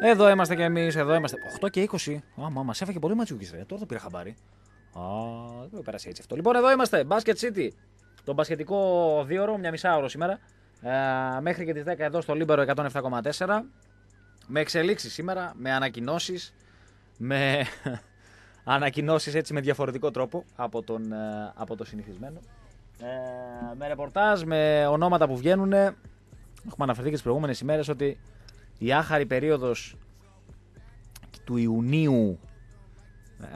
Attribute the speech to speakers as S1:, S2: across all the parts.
S1: Εδώ είμαστε κι εμείς, εδώ είμαστε. 8 και 20. Άμα, μα έφαγε πολύ ματσούκι, ρε. Τώρα το πήρα χαμπάρι. Α, δεν πέρασε έτσι αυτό. Λοιπόν, εδώ είμαστε. Basket City. Το δύο ώρο, μια μισά ώρα σήμερα. Ε, μέχρι και τις 10 εδώ στο Λίμπερο 107,4. Με εξελίξεις σήμερα, με ανακοινώσεις. Με ανακοινώσεις έτσι με διαφορετικό τρόπο από, τον, ε, από το συνηθισμένο. Ε, με ρεπορτάζ, με ονόματα που βγαίνουν. Έχουμε αναφερθεί και τις προηγούμενες ημέρες ότι η άχαρη περίοδος του Ιουνίου ε,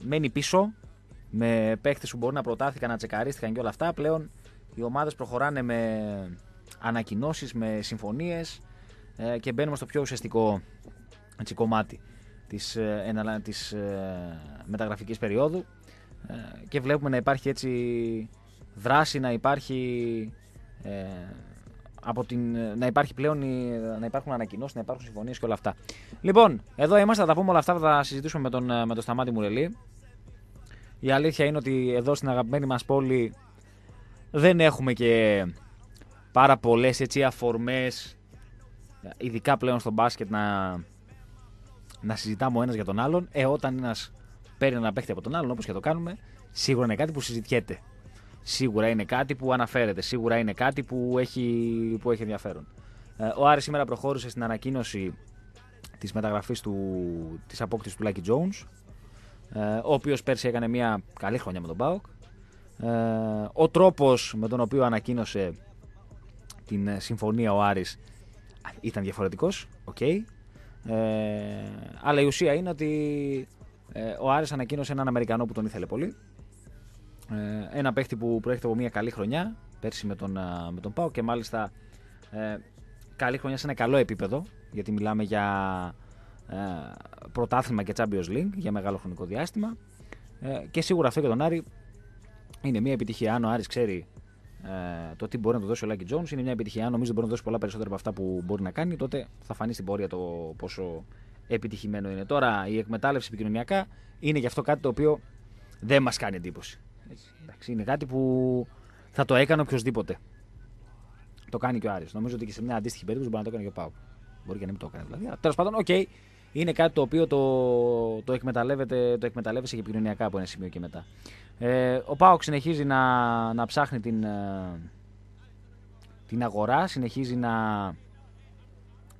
S1: μένει πίσω με παίχτες που μπορεί να προτάθηκαν, να τσεκαρίστηκαν και όλα αυτά. Πλέον οι ομάδες προχωράνε με ανακοινώσεις, με συμφωνίες ε, και μπαίνουμε στο πιο ουσιαστικό έτσι, κομμάτι της, ε, της ε, μεταγραφικής περίοδου και βλέπουμε να υπάρχει έτσι δράση, να υπάρχει από την, ε, να, υπάρχει πλέον, ε, να υπάρχουν ανακοινώσεις, να υπάρχουν συμφωνίες και όλα αυτά. Λοιπόν, εδώ είμαστε, θα τα πούμε όλα αυτά, θα τα συζητήσουμε με τον, ε, με τον Σταμάτη Μουρελή. Η αλήθεια είναι ότι εδώ στην αγαπημένη μας πόλη δεν έχουμε και πάρα πολλές αφορμές, ειδικά πλέον στο μπάσκετ, να, να συζητάμε ο ένας για τον άλλον. Ε, όταν ένας παίρνει ένα παίχτη από τον άλλον, όπως και το κάνουμε, σίγουρα είναι κάτι που συζητιέται. Σίγουρα είναι κάτι που αναφέρεται, σίγουρα είναι κάτι που έχει, που έχει ενδιαφέρον. Ε, ο Άρης σήμερα προχώρησε στην ανακοίνωση της μεταγραφής του, της απόκτησης του Lucky Jones, ε, ο οποίος πέρσι έκανε μια καλή χρονιά με τον ΠΑΟΚ. Ε, ο τρόπος με τον οποίο ανακοίνωσε την συμφωνία ο Άρης ήταν διαφορετικός, οκ. Αλλά η ουσία είναι ότι ο Άρης ανακοίνωσε έναν Αμερικανό που τον ήθελε πολύ, ε, ένα παίχτη που προέρχεται από μια καλή χρονιά, πέρσι με τον, με τον Πάο και μάλιστα ε, καλή χρονιά σε ένα καλό επίπεδο, γιατί μιλάμε για ε, πρωτάθλημα και Champions League για μεγάλο χρονικό διάστημα. Ε, και σίγουρα αυτό για τον Άρη είναι μια επιτυχία. Αν ο Άρης ξέρει ε, το τι μπορεί να του δώσει ο Λάκη Jones, είναι μια επιτυχία. Αν νομίζω μπορεί να δώσει πολλά περισσότερα από αυτά που μπορεί να κάνει, τότε θα φανεί στην πορεία το πόσο επιτυχημένο είναι. Τώρα η εκμετάλλευση επικοινωνιακά είναι γι' αυτό κάτι το οποίο δεν μας κάνει εντύπωση. Εντάξει, είναι κάτι που θα το έκανε οποιοδήποτε. Το κάνει και ο Άρης. Νομίζω ότι και σε μια αντίστοιχη περίπτωση μπορεί να το έκανε και ο Πάου. Μπορεί και να μην το έκανε δηλαδή. Τέλος πάντων, οκ. Okay, είναι κάτι το οποίο το, το, εκμεταλλεύεται, το εκμεταλλεύεσαι και επικοινωνιακά από ένα σημείο και μετά. Ε, ο Πάου συνεχίζει να, να ψάχνει την, ε, την αγορά, συνεχίζει να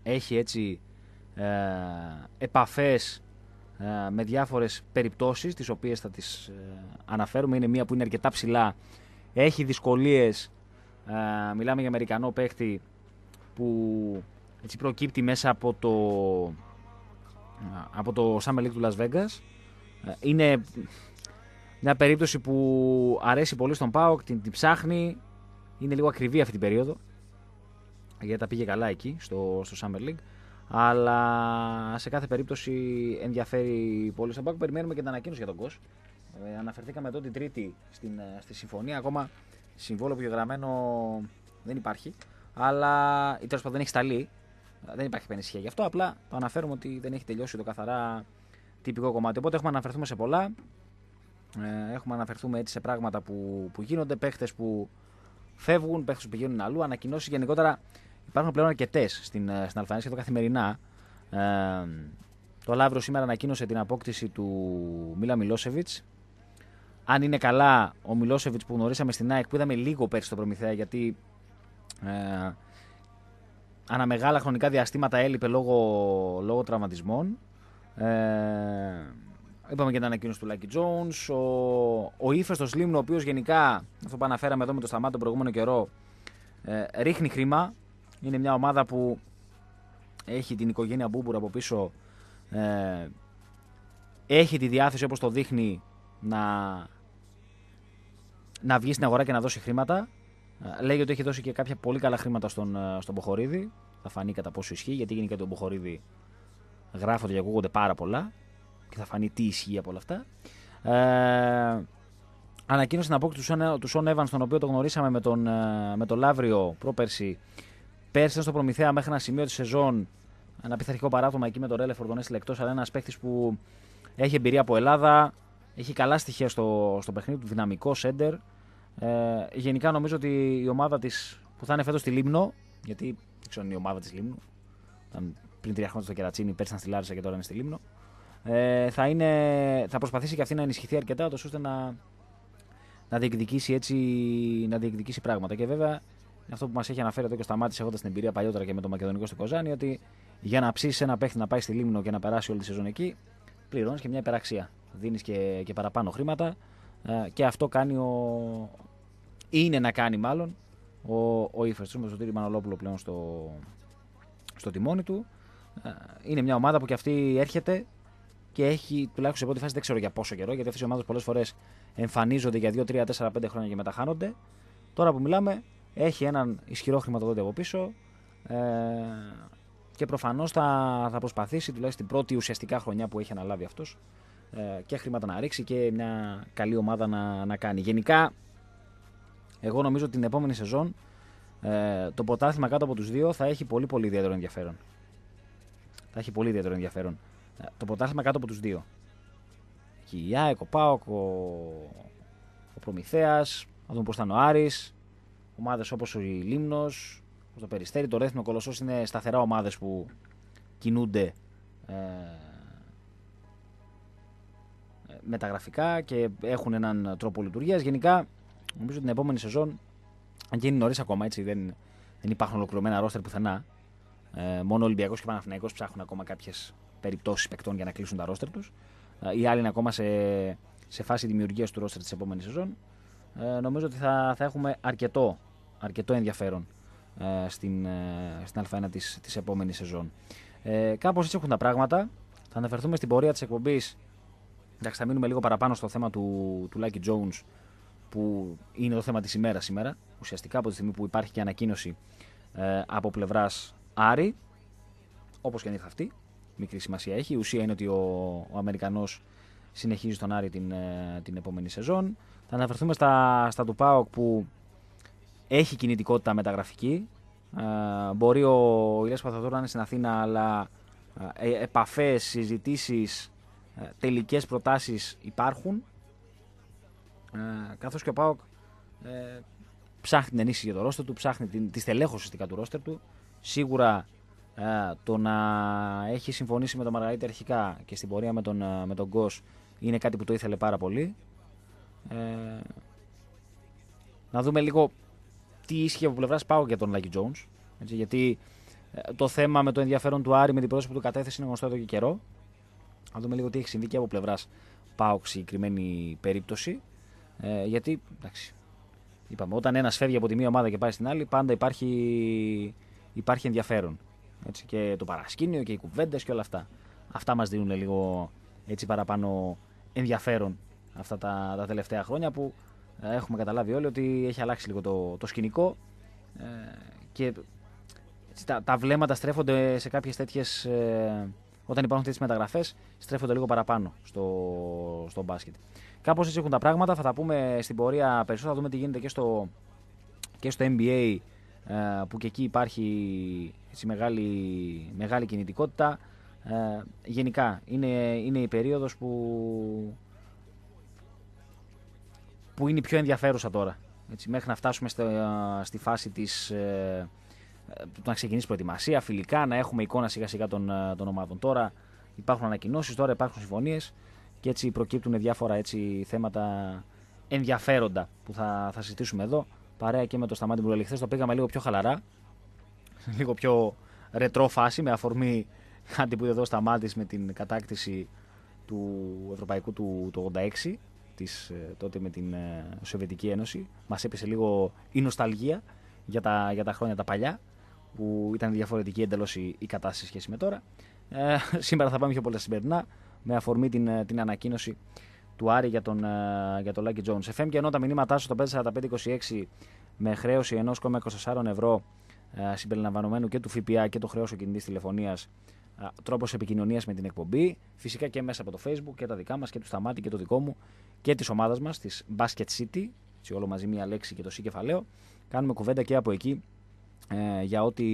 S1: έχει έτσι ε, επαφές ε, με διάφορες περιπτώσεις τις οποίες θα τις ε, αναφέρουμε. Είναι μία που είναι αρκετά ψηλά, έχει δυσκολίες. Ε, μιλάμε για Αμερικανό παίχτη που έτσι προκύπτει μέσα από το, από το Summer League του Las Vegas. Είναι μια περίπτωση που αρέσει πολύ στον ΠΑΟΚ, την, την ψάχνει. Είναι λίγο ακριβή αυτή την περίοδο. Γιατί τα πήγε καλά εκεί, στο, στο Summer League. Αλλά σε κάθε περίπτωση ενδιαφέρει πολύ στον Πάκο. Περιμένουμε και την ανακοίνωση για τον Κος. Ε, αναφερθήκαμε εδώ την Τρίτη στην, ε, στη συμφωνία. Ακόμα συμβόλαιο που γεγραμμένο δεν υπάρχει. Αλλά ή τέλος πάντων δεν έχει σταλεί. Δεν υπάρχει πενησία γι' αυτό. Απλά το αναφέρουμε ότι δεν έχει τελειώσει το καθαρά τυπικό κομμάτι. Οπότε έχουμε αναφερθούμε σε πολλά. Ε, έχουμε αναφερθούμε έτσι σε πράγματα που, που γίνονται. Παίχτες που φεύγουν, παίχτες που πηγαίνουν αλλού. Ανακοινώσεις γενικότερα Υπάρχουν πλέον αρκετές στην, ε, στην και το καθημερινά. Ε, το Λαύρο σήμερα ανακοίνωσε την απόκτηση του Μίλα Μιλόσεβιτ. Αν είναι καλά, ο Μιλόσεβιτ που γνωρίσαμε στην ΑΕΚ, που είδαμε λίγο πέρσι τον Προμηθέα, γιατί ε, αναμεγάλα χρονικά διαστήματα έλειπε λόγω, λόγω τραυματισμών. Ε, είπαμε και την ανακοίνωση του Λάκη Τζόουν. Ο, ο ύφεστος Λίμνο, ο οποίος γενικά, αυτό που αναφέραμε εδώ με το σταμάτο τον προηγούμενο καιρό, ε, ρίχνει χρήμα. Είναι μια ομάδα που έχει την οικογένεια Μπούμπουρα από πίσω. Ε, έχει τη διάθεση όπως το δείχνει να, να βγει στην αγορά και να δώσει χρήματα. Ε, λέει ότι έχει δώσει και κάποια πολύ καλά χρήματα στον, ε, στον Μποχορίδη. Θα φανεί κατά πόσο ισχύει, γιατί γενικά τον Ποχορίδη γράφονται και ακούγονται πάρα πολλά. Και θα φανεί τι ισχύει από όλα αυτά. Ε, ανακοίνωσε την απόκτηση του Σον Εύαν, τον οποίο το γνωρίσαμε με τον, ε, με τον Λαύριο πρόπερση Πέρσι στο προμηθέα μέχρι ένα σημείο της σεζόν ένα πειθαρχικό παράδειγμα εκεί με τον Ρέλε στην λεκτός, αλλά ένας παίκτης που έχει εμπειρία από Ελλάδα, έχει καλά στοιχεία στο, στο παιχνίδι του, δυναμικό σέντερ. Ε, γενικά νομίζω ότι η ομάδα της που θα είναι φέτος στη Λίμνο, γιατί δεν ξέρω είναι η ομάδα της Λίμνου, ήταν πριν τρία χρόνια στο Κερατσίνη, πέρσι ήταν στη Λάρισα και τώρα είναι στη Λίμνο. Ε, θα, είναι, θα προσπαθήσει και αυτή να ενισχυθεί αρκετά, ώστε να, να, διεκδικήσει έτσι, να διεκδικήσει πράγματα. Και βέβαια αυτό που μας έχει αναφέρει εδώ και σταμάτησε έχοντας την εμπειρία παλιότερα και με το Μακεδονικό στο Κοζάνι, ότι για να ψήσεις ένα παίχτη να πάει στη Λίμνο και να περάσει όλη τη σεζόν εκεί, πληρώνεις και μια υπεραξία. Δίνεις και, και παραπάνω χρήματα ε, και αυτό κάνει ο. είναι να κάνει μάλλον ο, ο ύφεστο με τον Σωτήρη Μανολόπουλο πλέον στο, στο τιμόνι του. Ε, είναι μια ομάδα που και αυτή έρχεται και έχει τουλάχιστον σε πρώτη φάση δεν ξέρω για πόσο καιρό, γιατί αυτές οι ομάδες πολλές φορές εμφανίζονται για 2, 3, 4, 5 χρόνια και μετά χάνονται. Τώρα που μιλάμε, έχει έναν ισχυρό χρηματοδότη από πίσω ε, και προφανώς θα, θα προσπαθήσει τουλάχιστον την πρώτη ουσιαστικά χρονιά που έχει αναλάβει αυτός ε, και χρήματα να ρίξει και μια καλή ομάδα να, να κάνει. Γενικά, εγώ νομίζω ότι την επόμενη σεζόν ε, το ποτάθλημα κάτω από τους δύο θα έχει πολύ πολύ ιδιαίτερο ενδιαφέρον. Θα έχει πολύ ιδιαίτερο ενδιαφέρον. Ε, το ποτάθλημα κάτω από τους δύο. Και η ΑΕΚ, ο Πάοκ, ο, ο Προμηθέας, δούμε πώς θα είναι ο Άρης, Ομάδες όπως ο Λίμνος, το Περιστέρι, το Ρέθνο Κολοσσός είναι σταθερά ομάδες που κινούνται ε, με τα γραφικά και έχουν έναν τρόπο λειτουργίας. Γενικά, νομίζω την επόμενη σεζόν, αν και είναι νωρίς ακόμα, έτσι, δεν, δεν υπάρχουν ολοκληρωμένα ρόστερ πουθενά. Ε, μόνο Ολυμπιακός και Παναφυναϊκό ψάχνουν ακόμα κάποιες περιπτώσεις παικτών για να κλείσουν τα ρόστερ τους. Ε, οι άλλοι είναι ακόμα σε, σε φάση δημιουργίας του ρόστερ της επόμενης σεζόν. Ε, νομίζω ότι θα, θα έχουμε αρκετό αρκετό ενδιαφέρον ε, στην, ε, στην Α1 της, επόμενης σεζόν. Ε, κάπως έτσι έχουν τα πράγματα. Θα αναφερθούμε στην πορεία της εκπομπής. Εντάξει, θα μείνουμε λίγο παραπάνω στο θέμα του, του Lucky Jones που είναι το θέμα της ημέρας σήμερα. Ουσιαστικά από τη στιγμή που υπάρχει και ανακοίνωση ε, από πλευράς Άρη, όπως και αν ήρθε αυτή, μικρή σημασία έχει. Η ουσία είναι ότι ο, ο Αμερικανός συνεχίζει τον Άρη την, ε, την επόμενη σεζόν. Θα αναφερθούμε στα, στα του ΠΑΟΚ που έχει κινητικότητα μεταγραφική. Ε, μπορεί ο Ηλίας Παθαδόρου να είναι στην Αθήνα, αλλά ε, ε, επαφές, συζητήσεις, ε, τελικές προτάσεις υπάρχουν. Ε, καθώς και ο ΠΑΟΚ ε, ψάχνει την ενίσχυση για το ρόστερ του, ψάχνει την, τη στελέχωση του ρόστερ του. Σίγουρα το να έχει συμφωνήσει με τον Μαργαρίτη αρχικά και στην πορεία με τον, με τον Γκος είναι κάτι που το ήθελε πάρα πολύ. να δούμε λίγο τι ίσχυε από πλευράς πάω για τον Λάκη Τζόουν. γιατί ε, το θέμα με το ενδιαφέρον του Άρη με την που του κατέθεση είναι γνωστό εδώ και καιρό. Να δούμε λίγο τι έχει συμβεί και από πλευράς πάω συγκεκριμένη περίπτωση. Ε, γιατί εντάξει, είπαμε, όταν ένας φεύγει από τη μία ομάδα και πάει στην άλλη, πάντα υπάρχει, υπάρχει ενδιαφέρον. Έτσι, και το παρασκήνιο και οι κουβέντες και όλα αυτά. Αυτά μας δίνουν λίγο έτσι παραπάνω ενδιαφέρον αυτά τα, τα τελευταία χρόνια που ε, έχουμε καταλάβει όλοι ότι έχει αλλάξει λίγο το, το σκηνικό ε, και τα, τα βλέμματα στρέφονται σε κάποιες τέτοιες, ε, όταν υπάρχουν τέτοιες μεταγραφές, στρέφονται λίγο παραπάνω στο, στο μπάσκετ. Κάπως έτσι έχουν τα πράγματα, θα τα πούμε στην πορεία περισσότερο, θα δούμε τι γίνεται και στο, και στο NBA που και εκεί υπάρχει έτσι, μεγάλη, κινητικότητα. Ε, γενικά είναι, είναι η περίοδος που που είναι η πιο ενδιαφέρουσα τώρα. Έτσι, μέχρι να φτάσουμε στη φάση της, του ε, ε, να ξεκινήσει προετοιμασία, φιλικά, να έχουμε εικόνα σιγά σιγά των, ε, των ομάδων. Τώρα υπάρχουν ανακοινώσεις, τώρα υπάρχουν συμφωνίες και έτσι προκύπτουν διάφορα έτσι, θέματα ενδιαφέροντα που θα, θα συζητήσουμε εδώ. Παρέα και με το Σταμάτη που Χθες το πήγαμε λίγο πιο χαλαρά, λίγο πιο ρετρό φάση με αφορμή κάτι που είδε εδώ Σταμάτης με την κατάκτηση του Ευρωπαϊκού του, του 86 ε, τότε με την ε, Σοβιετική Ένωση. Μας έπεσε λίγο η νοσταλγία για τα, για τα χρόνια τα παλιά που ήταν διαφορετική εντελώς η, η κατάσταση σχέση με τώρα. Ε, σήμερα θα πάμε πιο πολλά σημερινά με αφορμή την, ε, την ανακοίνωση του Άρη για τον, για τον Lucky Jones. FM και ενώ τα μηνύματά σου στο 54526 με χρέωση 1,24 ευρώ συμπεριλαμβανομένου και του ΦΠΑ και το χρέος ο κινητής τηλεφωνίας τρόπος επικοινωνίας με την εκπομπή. Φυσικά και μέσα από το Facebook και τα δικά μας και τους Σταμάτη και το δικό μου και της ομάδας μας, της Basket City. Έτσι, όλο μαζί μία λέξη και το C κεφαλαίο. Κάνουμε κουβέντα και από εκεί ε, για, ό,τι,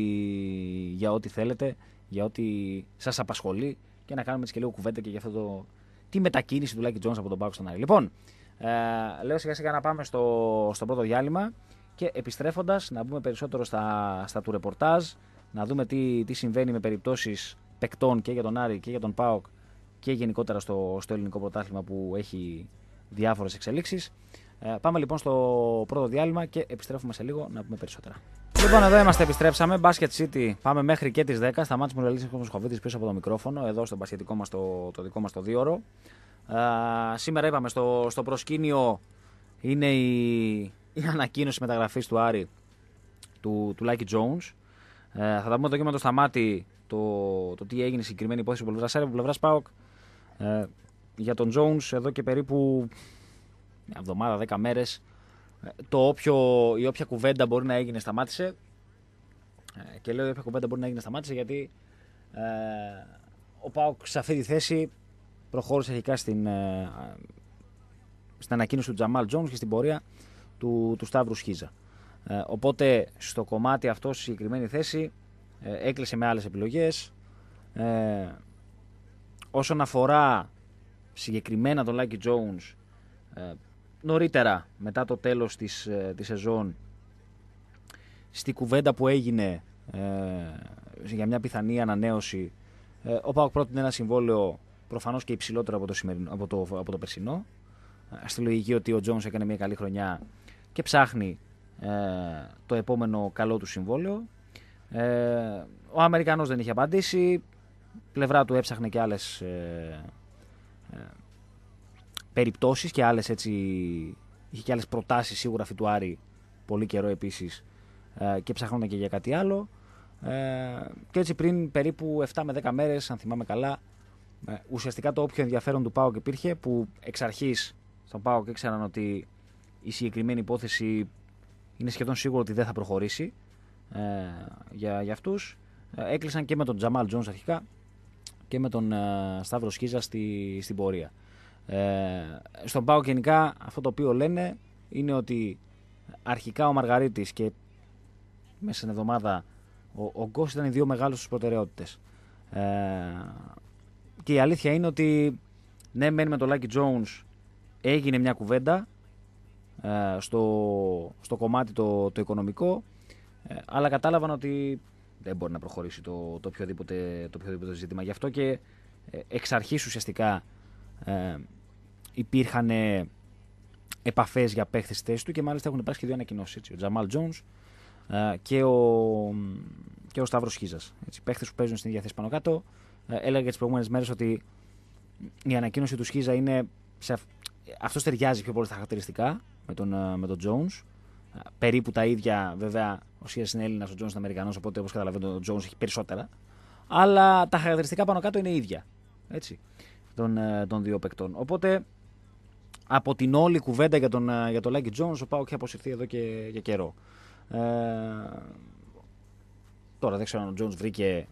S1: για ό,τι θέλετε, για ό,τι σας απασχολεί και να κάνουμε έτσι και λίγο κουβέντα και για αυτό το. τη μετακίνηση του Λάκη Τζόνσον από τον Πάκο στον Άρη. Λοιπόν, ε, λέω σιγά σιγά να πάμε στο, στο πρώτο διάλειμμα και επιστρέφοντας να μπούμε περισσότερο στα, στα του ρεπορτάζ, να δούμε τι, τι συμβαίνει με περιπτώσεις παικτών και για τον Άρη και για τον ΠΑΟΚ και γενικότερα στο, στο ελληνικό πρωτάθλημα που έχει διάφορες εξελίξεις. Ε, πάμε λοιπόν στο πρώτο διάλειμμα και επιστρέφουμε σε λίγο να πούμε περισσότερα. Λοιπόν, εδώ είμαστε, επιστρέψαμε. Basket City. Πάμε μέχρι και τις 10. Σταμάτησε ο Ρελίσσα Κοσμοσχοβίτη πίσω από το μικρόφωνο, εδώ στο μπασχετικό μας το, το δικό μας το δίωρο. Ε, σήμερα είπαμε στο, στο προσκήνιο είναι η, η ανακοίνωση μεταγραφής του Άρη του, του Lucky Jones. Ε, θα τα πούμε το κύμα το Σταμάτη το, το τι έγινε συγκεκριμένη υπόθεση από πλευράς από πλευράς Πάοκ. Ε, για τον Jones εδώ και περίπου μια εβδομάδα, δέκα μέρες, ε, η όποια κουβέντα μπορεί να έγινε σταμάτησε. Ε, και λέω η όποια κουβέντα μπορεί να έγινε σταμάτησε γιατί ε, ο Πάοκ σε αυτή τη θέση προχώρησε αρχικά στην, ε, στην ανακοίνωση του Τζαμάλ Τζόουν και στην πορεία του, του Σταύρου Σχίζα. Ε, οπότε στο κομμάτι αυτό, στη συγκεκριμένη θέση, ε, έκλεισε με άλλες επιλογές. Ε, όσον αφορά συγκεκριμένα τον Λάκη Jones, ε, νωρίτερα μετά το τέλος της, ε, της σεζόν, στη κουβέντα που έγινε ε, για μια πιθανή ανανέωση, ο Πάοκ πρότεινε ένα συμβόλαιο προφανώς και υψηλότερο από το, σημερινό, από το, από το περσινό, στη λογική ότι ο Jones έκανε μια καλή χρονιά και ψάχνει το επόμενο καλό του συμβόλαιο ε, ο Αμερικανός δεν είχε απαντήσει. Πλευρά του έψαχνε και άλλες ε, ε, περιπτώσεις και άλλες έτσι... Είχε και άλλες προτάσεις σίγουρα φιτουάρι πολύ καιρό επίσης ε, και ψάχνονταν και για κάτι άλλο. Ε, και έτσι πριν περίπου 7 με 10 μέρες, αν θυμάμαι καλά, ουσιαστικά το όποιο ενδιαφέρον του ΠΑΟΚ υπήρχε, που εξ αρχής στον ΠΑΟΚ ήξεραν ότι η συγκεκριμένη υπόθεση είναι σχεδόν σίγουρο ότι δεν θα προχωρήσει ε, για, αυτούς. Ε, έκλεισαν και με τον Τζαμάλ Τζόνς αρχικά και με τον ε, Σταύρο Σχίζα στη, στην πορεία. Ε, στον Πάο γενικά αυτό το οποίο λένε είναι ότι αρχικά ο Μαργαρίτης και μέσα στην εβδομάδα ο, ο Γκος ήταν οι δύο μεγάλους στους προτεραιότητες. Ε, και η αλήθεια είναι ότι ναι μένει με τον Λάκη Jones έγινε μια κουβέντα ε, στο, στο κομμάτι το, το οικονομικό ε, αλλά κατάλαβαν ότι δεν μπορεί να προχωρήσει το, το, οποιοδήποτε, το οποιοδήποτε ζήτημα. Γι' αυτό και ε, εξ αρχής ουσιαστικά ε, υπήρχαν επαφές για παίχτες θέση του και μάλιστα έχουν υπάρξει και δύο ανακοινώσεις. ο Τζαμάλ Τζόνς ε, και ο, και ο Σταύρος Χίζας. Έτσι, παίχτες που παίζουν στην ίδια θέση πάνω κάτω. Ε, έλεγα τις προηγούμενες μέρες ότι η ανακοίνωση του Χίζα είναι... Σε, αυτός ταιριάζει πιο πολύ στα χαρακτηριστικά με τον, με τον Jones περίπου τα ίδια βέβαια. Ο Σία είναι Έλληνας, ο Τζόνς είναι Αμερικανός, οπότε όπως καταλαβαίνετε ο Τζόνς έχει περισσότερα. Αλλά τα χαρακτηριστικά πάνω κάτω είναι ίδια. Έτσι. Των, ε, των δύο παικτών. Οπότε από την όλη κουβέντα για τον, ε, για τον Λάγκη ο Πάοκ έχει αποσυρθεί εδώ και, για καιρό. Ε, τώρα δεν ξέρω αν ο Τζόνς βρήκε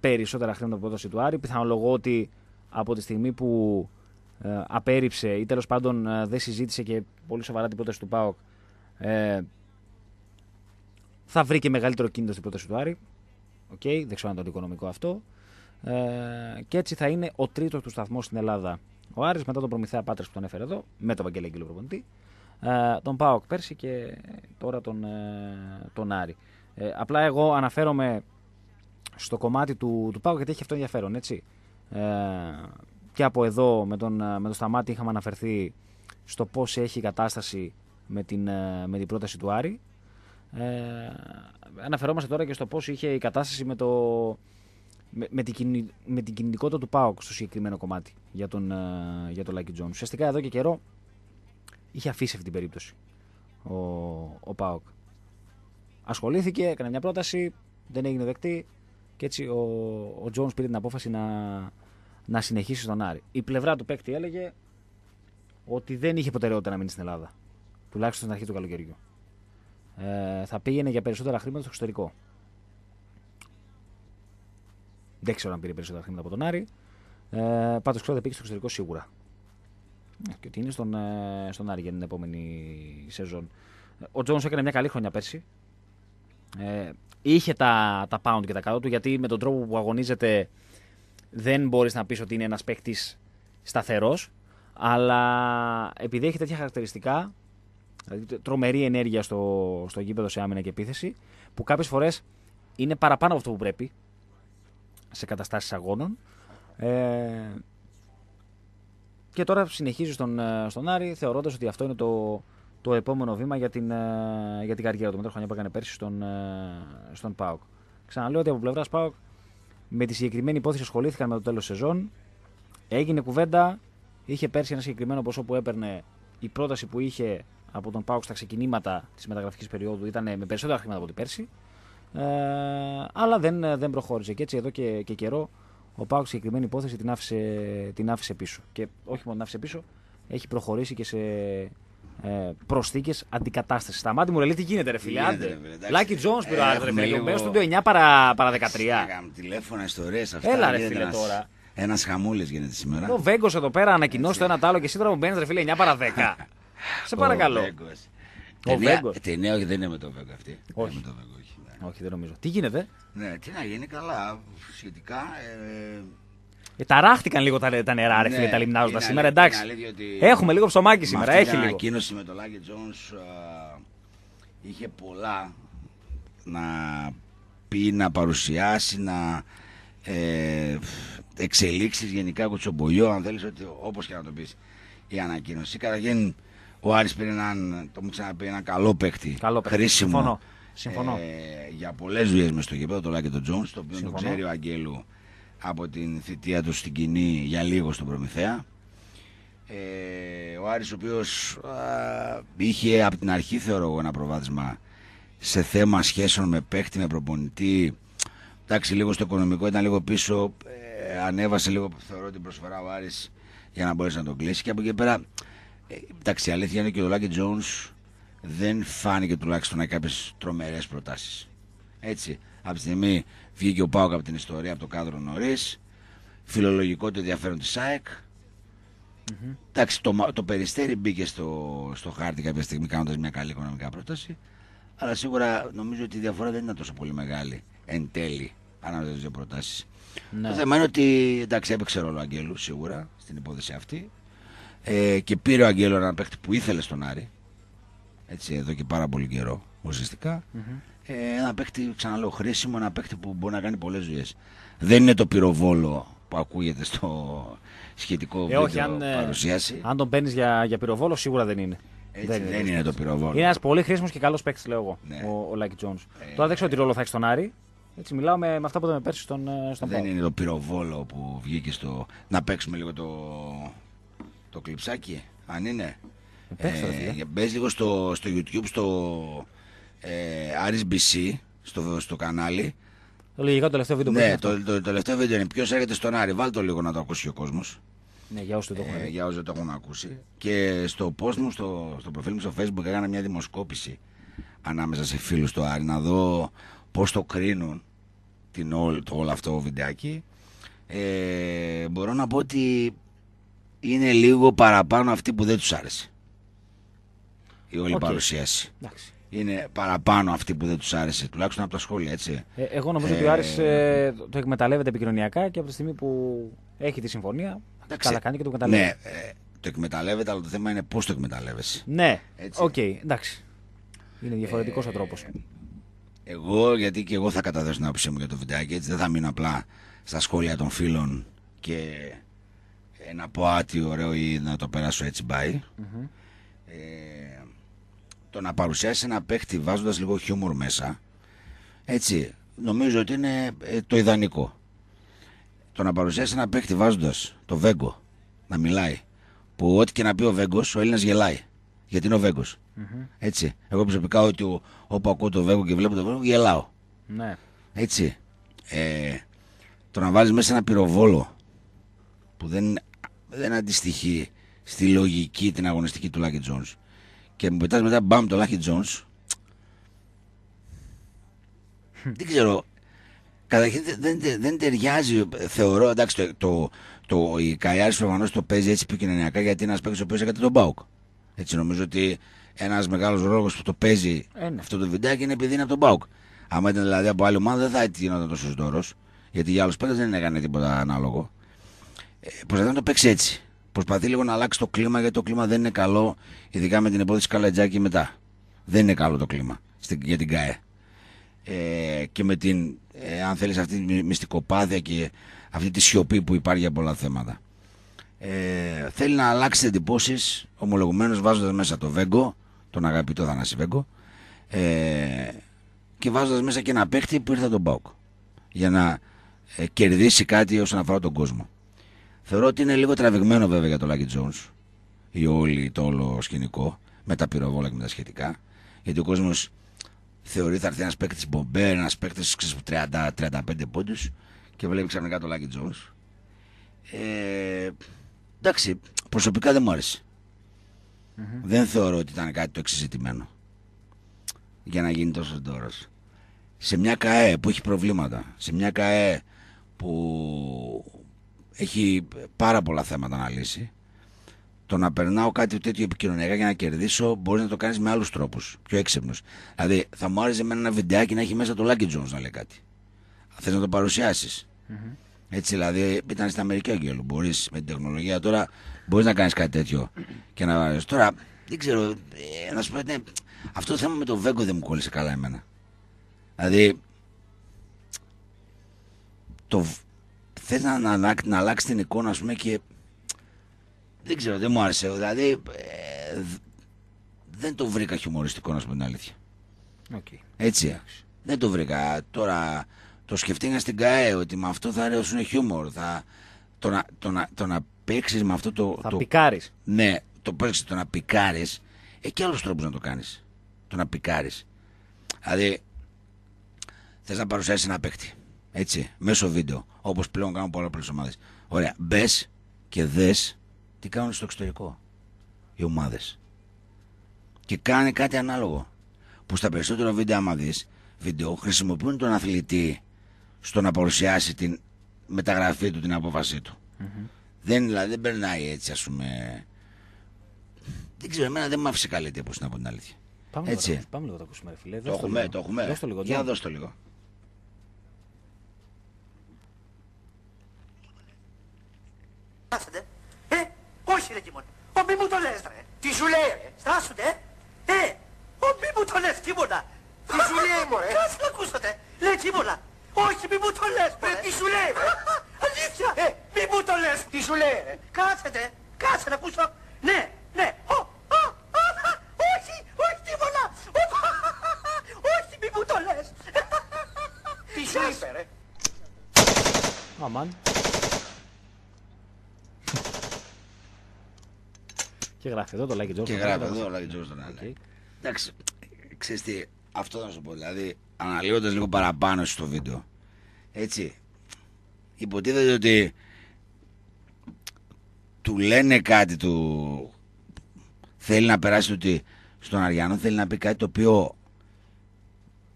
S1: περισσότερα χρήματα από την του Άρη. Πιθανολογώ ότι από τη στιγμή που ε, απέρριψε ή τέλος πάντων δεν συζήτησε και πολύ σοβαρά την πρόταση του Πάοκ ε, θα βρει και μεγαλύτερο κίνητο στην πρόταση του Άρη δεν ξέρω αν ήταν οικονομικό αυτό. Ε, και έτσι θα είναι ο τρίτος του σταθμός στην Ελλάδα. Ο Άρης μετά τον Προμηθέα Πάτρε που τον έφερε εδώ, με τον Βαγγέλη Αγγελίου προπονητή, ε, τον Πάοκ πέρσι και τώρα τον, ε, τον Άρη. Ε, απλά εγώ αναφέρομαι στο κομμάτι του, του Πάοκ γιατί έχει αυτό ενδιαφέρον, έτσι. Ε, και από εδώ με τον, ε, με τον Σταμάτη είχαμε αναφερθεί στο πώς έχει η κατάσταση με την, ε, με την πρόταση του Άρη. Ε, αναφερόμαστε τώρα και στο πώς είχε η κατάσταση με, το, με, με, την, με την κινητικότητα του ΠΑΟΚ στο συγκεκριμένο κομμάτι για τον, ε, για τον Lucky Ουσιαστικά εδώ και καιρό είχε αφήσει αυτή την περίπτωση ο, ο ΠΑΟΚ. Ασχολήθηκε, έκανε μια πρόταση, δεν έγινε δεκτή και έτσι ο, ο Jones πήρε την απόφαση να, να συνεχίσει στον Άρη. Η πλευρά του παίκτη έλεγε ότι δεν είχε προτεραιότητα να μείνει στην Ελλάδα τουλάχιστον στην αρχή του καλοκαιριού. Ε, θα πήγαινε για περισσότερα χρήματα στο εξωτερικό. Δεν ξέρω αν πήρε περισσότερα χρήματα από τον Άρη. Ε, Πάντως ξέρω ότι πήγε στο εξωτερικό σίγουρα. Ε, και ότι είναι στον, ε, στον Άρη για την επόμενη σεζόν. Ο Τζόνς έκανε μια καλή χρονιά πέρσι. Ε, είχε τα, τα pound και τα κάτω του γιατί με τον τρόπο που αγωνίζεται δεν μπορείς να πεις ότι είναι ένας παίχτη σταθερός. αλλά επειδή έχει τέτοια χαρακτηριστικά Δηλαδή, τρομερή ενέργεια στο, στο γήπεδο σε άμυνα και επίθεση, που κάποιες φορές είναι παραπάνω από αυτό που πρέπει σε καταστάσεις αγώνων. Ε, και τώρα συνεχίζει στον, ε, στον Άρη, θεωρώντας ότι αυτό είναι το, το επόμενο βήμα για την, ε, για την καριέρα του. Μετά χρόνια που έκανε πέρσι στον, ε, στον Πάοκ. Ξαναλέω ότι από πλευράς Πάοκ με τη συγκεκριμένη υπόθεση ασχολήθηκαν με το τέλος σεζόν. Έγινε κουβέντα. Είχε πέρσι ένα συγκεκριμένο ποσό που έπαιρνε. Η πρόταση που είχε από τον Πάουκ στα ξεκινήματα της μεταγραφικής περίοδου ήταν με περισσότερα χρήματα από την πέρσι. Ε, αλλά δεν, δεν προχώρησε. Και έτσι εδώ και, και καιρό ο Πάουκ συγκεκριμένη υπόθεση την άφησε, την άφησε πίσω. Και όχι μόνο την άφησε πίσω, έχει προχωρήσει και σε ε, προσθήκες αντικατάστασης. Στα μάτια μου, λέει τι γίνεται, ρε φίλε. Λάκι Τζόν Με λίγο Μέσα στο 9
S2: παρα, παρα 13. τηλέφωνα, ιστορίες αυτά. Έλα, ρε φίλε τώρα. Ένας χαμούλης γίνεται σήμερα. Το
S1: Βέγκος εδώ πέρα ανακοινώσει το ένα τ' άλλο και σήμερα μου μπαίνεις ρε φίλε 9 παρα 10.
S2: Σε παρακαλώ. Ο Βέγκος. όχι, δεν είναι με το Βέγκο αυτή. Όχι. Είναι το όχι, όχι, δεν νομίζω. Τι γίνεται. Ναι, τι να γίνει καλά. Σχετικά. Ε,
S1: ε, ταράχτηκαν λίγο τα, τα νερά, ρε ναι, φίλε, τα λιμνάζοντα σήμερα. εντάξει. Έχουμε λίγο ψωμάκι σήμερα. Η έχει ανακοίνωση
S2: με το Λάγκε Τζόν είχε πολλά να πει, να παρουσιάσει, να ε, εξελίξεις γενικά κουτσομπολιό, αν θέλεις ότι, όπως και να το πεις, η ανακοίνωση. Καταρχήν ο Άρης πήρε έναν, το μου ξαναπεί, έναν καλό παίκτη. Καλό παίκτη. Χρήσιμο. Συμφωνώ. Ε, για πολλές δουλειές μες στο γήπεδο, το Λάκη τον Τζόν, το οποίο Συμφωνώ. το ξέρει ο Αγγέλου από την θητεία του στην κοινή για λίγο στον Προμηθέα. Ε, ο Άρης ο οποίος είχε από την αρχή θεωρώ εγώ ένα προβάδισμα σε θέμα σχέσεων με παίκτη, με προπονητή εντάξει λίγο στο οικονομικό ήταν λίγο πίσω ε, ανέβασε λίγο θεωρώ την προσφορά ο Άρης για να μπορέσει να τον κλείσει και από εκεί πέρα εντάξει, η αλήθεια είναι και ο Λάγκη Τζόουν δεν φάνηκε τουλάχιστον να κάποιες τρομερές προτάσεις. Έτσι. Από τη στιγμή βγήκε ο Πάοκ από την ιστορία από το κάδρο νωρίς. Φιλολογικό το ενδιαφέρον της ΣΑΕΚ. Mm-hmm. Εντάξει, το, το περιστέρι μπήκε στο, στο χάρτη κάποια στιγμή κάνοντας μια καλή οικονομικά πρόταση. Αλλά σίγουρα νομίζω ότι η διαφορά δεν ήταν τόσο πολύ μεγάλη εν τέλει ανάμεσα στι δύο προτάσεις. Ναι. Το θέμα είναι ότι εντάξει, έπαιξε ρόλο ο Αγγέλου σίγουρα στην υπόθεση αυτή ε, και πήρε ο Αγγέλο ένα παίχτη που ήθελε στον Άρη. Έτσι, εδώ και πάρα πολύ καιρό ουσιαστικά. Mm-hmm. Ε, ένα παίχτη, ξαναλέω, χρήσιμο, ένα παίχτη που μπορεί να κάνει πολλές δουλειέ. Δεν είναι το πυροβόλο που ακούγεται στο σχετικό ε, βίντεο όχι, αν, ε, Αν τον παίρνεις για, για πυροβόλο, σίγουρα δεν είναι. δεν, είναι, το πυροβόλο. Είναι ένας
S1: πολύ χρήσιμος και καλός παίκτης, λέω εγώ, ναι. ο, ο Λάκη Τζονς ε, Τώρα δεν ξέρω ε. τι ρόλο θα έχει στον Άρη. Έτσι, μιλάω με, με αυτά που είδαμε πέρσι στον, στον Δεν
S2: είναι το πυροβόλο που βγήκε στο. Να παίξουμε λίγο το το κλειψάκι, αν είναι. ε, μπες λίγο στο, στο YouTube, στο ε, BC, στο, στο κανάλι.
S1: Το λογικά το τελευταίο βίντεο. Ναι, το,
S2: το, τελευταίο βίντεο είναι Ποιος έρχεται στον Άρη. βάλτε λίγο να το ακούσει ο κόσμος. Ναι, για όσους το ε, έχουν, ε, για το έχουν ακούσει. Και στο post μου, στο, στο προφίλ μου στο facebook έκανα μια δημοσκόπηση ανάμεσα σε φίλους του Άρη να δω πώς το κρίνουν την το όλο αυτό βιντεάκι. Ε, μπορώ να πω ότι είναι λίγο παραπάνω αυτή που δεν τους άρεσε. Η όλη παρουσίαση. Εντάξει. Είναι παραπάνω αυτή που δεν τους άρεσε, τουλάχιστον από τα σχόλια, έτσι. Ε, εγώ νομίζω ε, ότι ο Άρης
S1: το εκμεταλλεύεται επικοινωνιακά και από τη στιγμή που έχει τη συμφωνία, εντάξει, καλά κάνει και το εκμεταλλεύεται.
S2: Ναι, ε, το εκμεταλλεύεται, αλλά το θέμα είναι πώς το εκμεταλλεύεσαι. Ναι,
S1: οκ, okay, εντάξει. Είναι διαφορετικός ο ε, τρόπος.
S2: Εγώ, γιατί και εγώ θα καταθέσω την άποψή μου για το βιντεάκι, έτσι δεν θα μείνω απλά στα σχόλια των φίλων και ε, να πω άτι ωραίο ή να το περάσω έτσι Ε, το να παρουσιάσεις ένα παίχτη Βάζοντας λίγο χιούμορ μέσα, έτσι, νομίζω ότι είναι ε, το ιδανικό. Το να παρουσιάσεις ένα παίχτη βάζοντας το Βέγκο να μιλάει, που ό,τι και να πει ο Βέγκος, ο Έλληνας γελάει. Γιατί είναι ο βεγκο Έτσι. Εγώ προσωπικά, ότι ο, όπου ακούω το Βέγκο και βλέπω το Βέγκο, γελάω. Ναι. Έτσι. Ε, το να βάλεις μέσα ένα πυροβόλο που δεν δεν αντιστοιχεί στη λογική την αγωνιστική του Λάκη Τζόνς. Και μου πετάς μετά μπαμ το Λάκη Τζόνς. δεν ξέρω. Καταρχήν δεν, δεν, ταιριάζει, θεωρώ, εντάξει, το, το, το, η Καϊάρης προφανώς το παίζει έτσι επικοινωνιακά γιατί είναι ένας παίκτης ο οποίος έκανε τον Μπάουκ. Έτσι νομίζω ότι ένας μεγάλος ρόλος που το παίζει ε, ναι. αυτό το βιντεάκι είναι επειδή είναι από τον Μπάουκ. Αν ήταν δηλαδή από άλλη ομάδα δεν θα γινόταν τόσος δώρος. Γιατί για άλλους παίκτες δεν έκανε τίποτα ανάλογο προσπαθεί να το παίξει έτσι. Προσπαθεί λίγο να αλλάξει το κλίμα γιατί το κλίμα δεν είναι καλό, ειδικά με την υπόθεση Καλατζάκη μετά. Δεν είναι καλό το κλίμα για την ΚΑΕ. Ε, και με την, ε, αν θέλεις αυτή τη μυστικοπάθεια και αυτή τη σιωπή που υπάρχει για πολλά θέματα. Ε, θέλει να αλλάξει τις εντυπώσεις, ομολογουμένως βάζοντας μέσα το Βέγκο, τον αγαπητό Δανάση Βέγκο, ε, και βάζοντας μέσα και ένα παίχτη που ήρθε τον Μπάουκ για να ε, κερδίσει κάτι όσον αφορά τον κόσμο. Θεωρώ ότι είναι λίγο τραβηγμένο βέβαια για το Lucky Jones ή όλη το όλο σκηνικό με τα πυροβόλα και με τα σχετικά. Γιατί ο κόσμος θεωρεί θα έρθει ένας παίκτης μπομπέ, ένας παίκτης 30-35 πόντους και βλέπει ξαφνικά το Lucky Jones. Ε, εντάξει, προσωπικά δεν μου αρεσε Δεν θεωρώ ότι ήταν κάτι το εξειζητημένο για να γίνει τόσο τώρα. Σε μια ΚΑΕ που έχει προβλήματα, σε μια ΚΑΕ που έχει πάρα πολλά θέματα να λύσει. Το να περνάω κάτι τέτοιο επικοινωνιακά για να κερδίσω μπορείς να το κάνεις με άλλους τρόπους, πιο έξυπνους. Δηλαδή, θα μου άρεσε με ένα βιντεάκι να έχει μέσα το Lucky Jones να λέει κάτι. Θες να το παρουσιασει mm-hmm. Έτσι, δηλαδή, ήταν στην Αμερική ο Μπορείς με την τεχνολογία τώρα μπορείς να κάνεις κάτι τέτοιο και να Τώρα, δεν ξέρω, ε, να σου πω, αυτό το θέμα με το Βέγκο δεν μου κόλλησε καλά εμένα. Δηλαδή, το, Θες να, να, να, αλλάξεις την εικόνα, ας πούμε, και. Δεν ξέρω, δεν μου άρεσε. Δηλαδή. Ε, δεν το βρήκα χιουμοριστικό, να σου την αλήθεια. Okay. Έτσι. Δεν το βρήκα. Τώρα το σκεφτήκα στην ΚΑΕ ότι με αυτό θα ρεώσουν χιούμορ. Θα, το να, το το παίξεις με αυτό το. Θα το, Ναι, το παίξεις, το να πικάρεις. Έχει άλλους τρόπους να το κάνεις. Το να πικάρεις. Δηλαδή, θες να παρουσιάσεις ένα παίκτη. Έτσι, μέσω βίντεο. Όπως πλέον κάνουν πάρα πολλές ομάδες. Ωραία. Μπες και δες τι κάνουν στο εξωτερικό οι ομάδες. Και κάνει κάτι ανάλογο. Που στα περισσότερα βίντεο, άμα δεις, βίντεο χρησιμοποιούν τον αθλητή στο να παρουσιάσει την μεταγραφή του, την απόφασή του. Δεν, δηλαδή, δεν περνάει έτσι, ας πούμε. Δεν ξέρω, εμένα δεν μου άφησε καλή τύπωση να την αλήθεια.
S1: Πάμε λίγο, πάμε λίγο το ακούσουμε, φίλε. Το έχουμε, το έχουμε. Για δώσ' το
S2: λίγο. Στάσονται. Ε, όχι ρε Κίμωνα. Ο μη μου το λες ρε. Τι σου λέει ρε. Στάσονται. Ε. ε, ο μη μου το λες Κίμωνα. Τι σου λέει μωρέ. Κάτσε να ακούσατε. Λέει Κίμωνα. Όχι μη μου το λες ρε. Τι σου λέει ρε. Αλήθεια. Ε, μη μου το λες. Τι σου λέει ρε. Κάτσετε. Κάτσε να ακούσω. Ναι, ναι. Ο, α, α, α, όχι, όχι Κίμωνα. Όχι μη μου το λες.
S1: Τι σου είπε ρε. Αμάν. Και γράφει εδώ το Lucky George. Και γράφει εδώ το
S2: Like Εντάξει, ξέρεις τι, αυτό θα σου πω. Δηλαδή, αναλύοντας λίγο παραπάνω στο βίντεο, έτσι, υποτίθεται ότι του λένε κάτι του... Θέλει να περάσει ότι στον Αριανό θέλει να πει κάτι το οποίο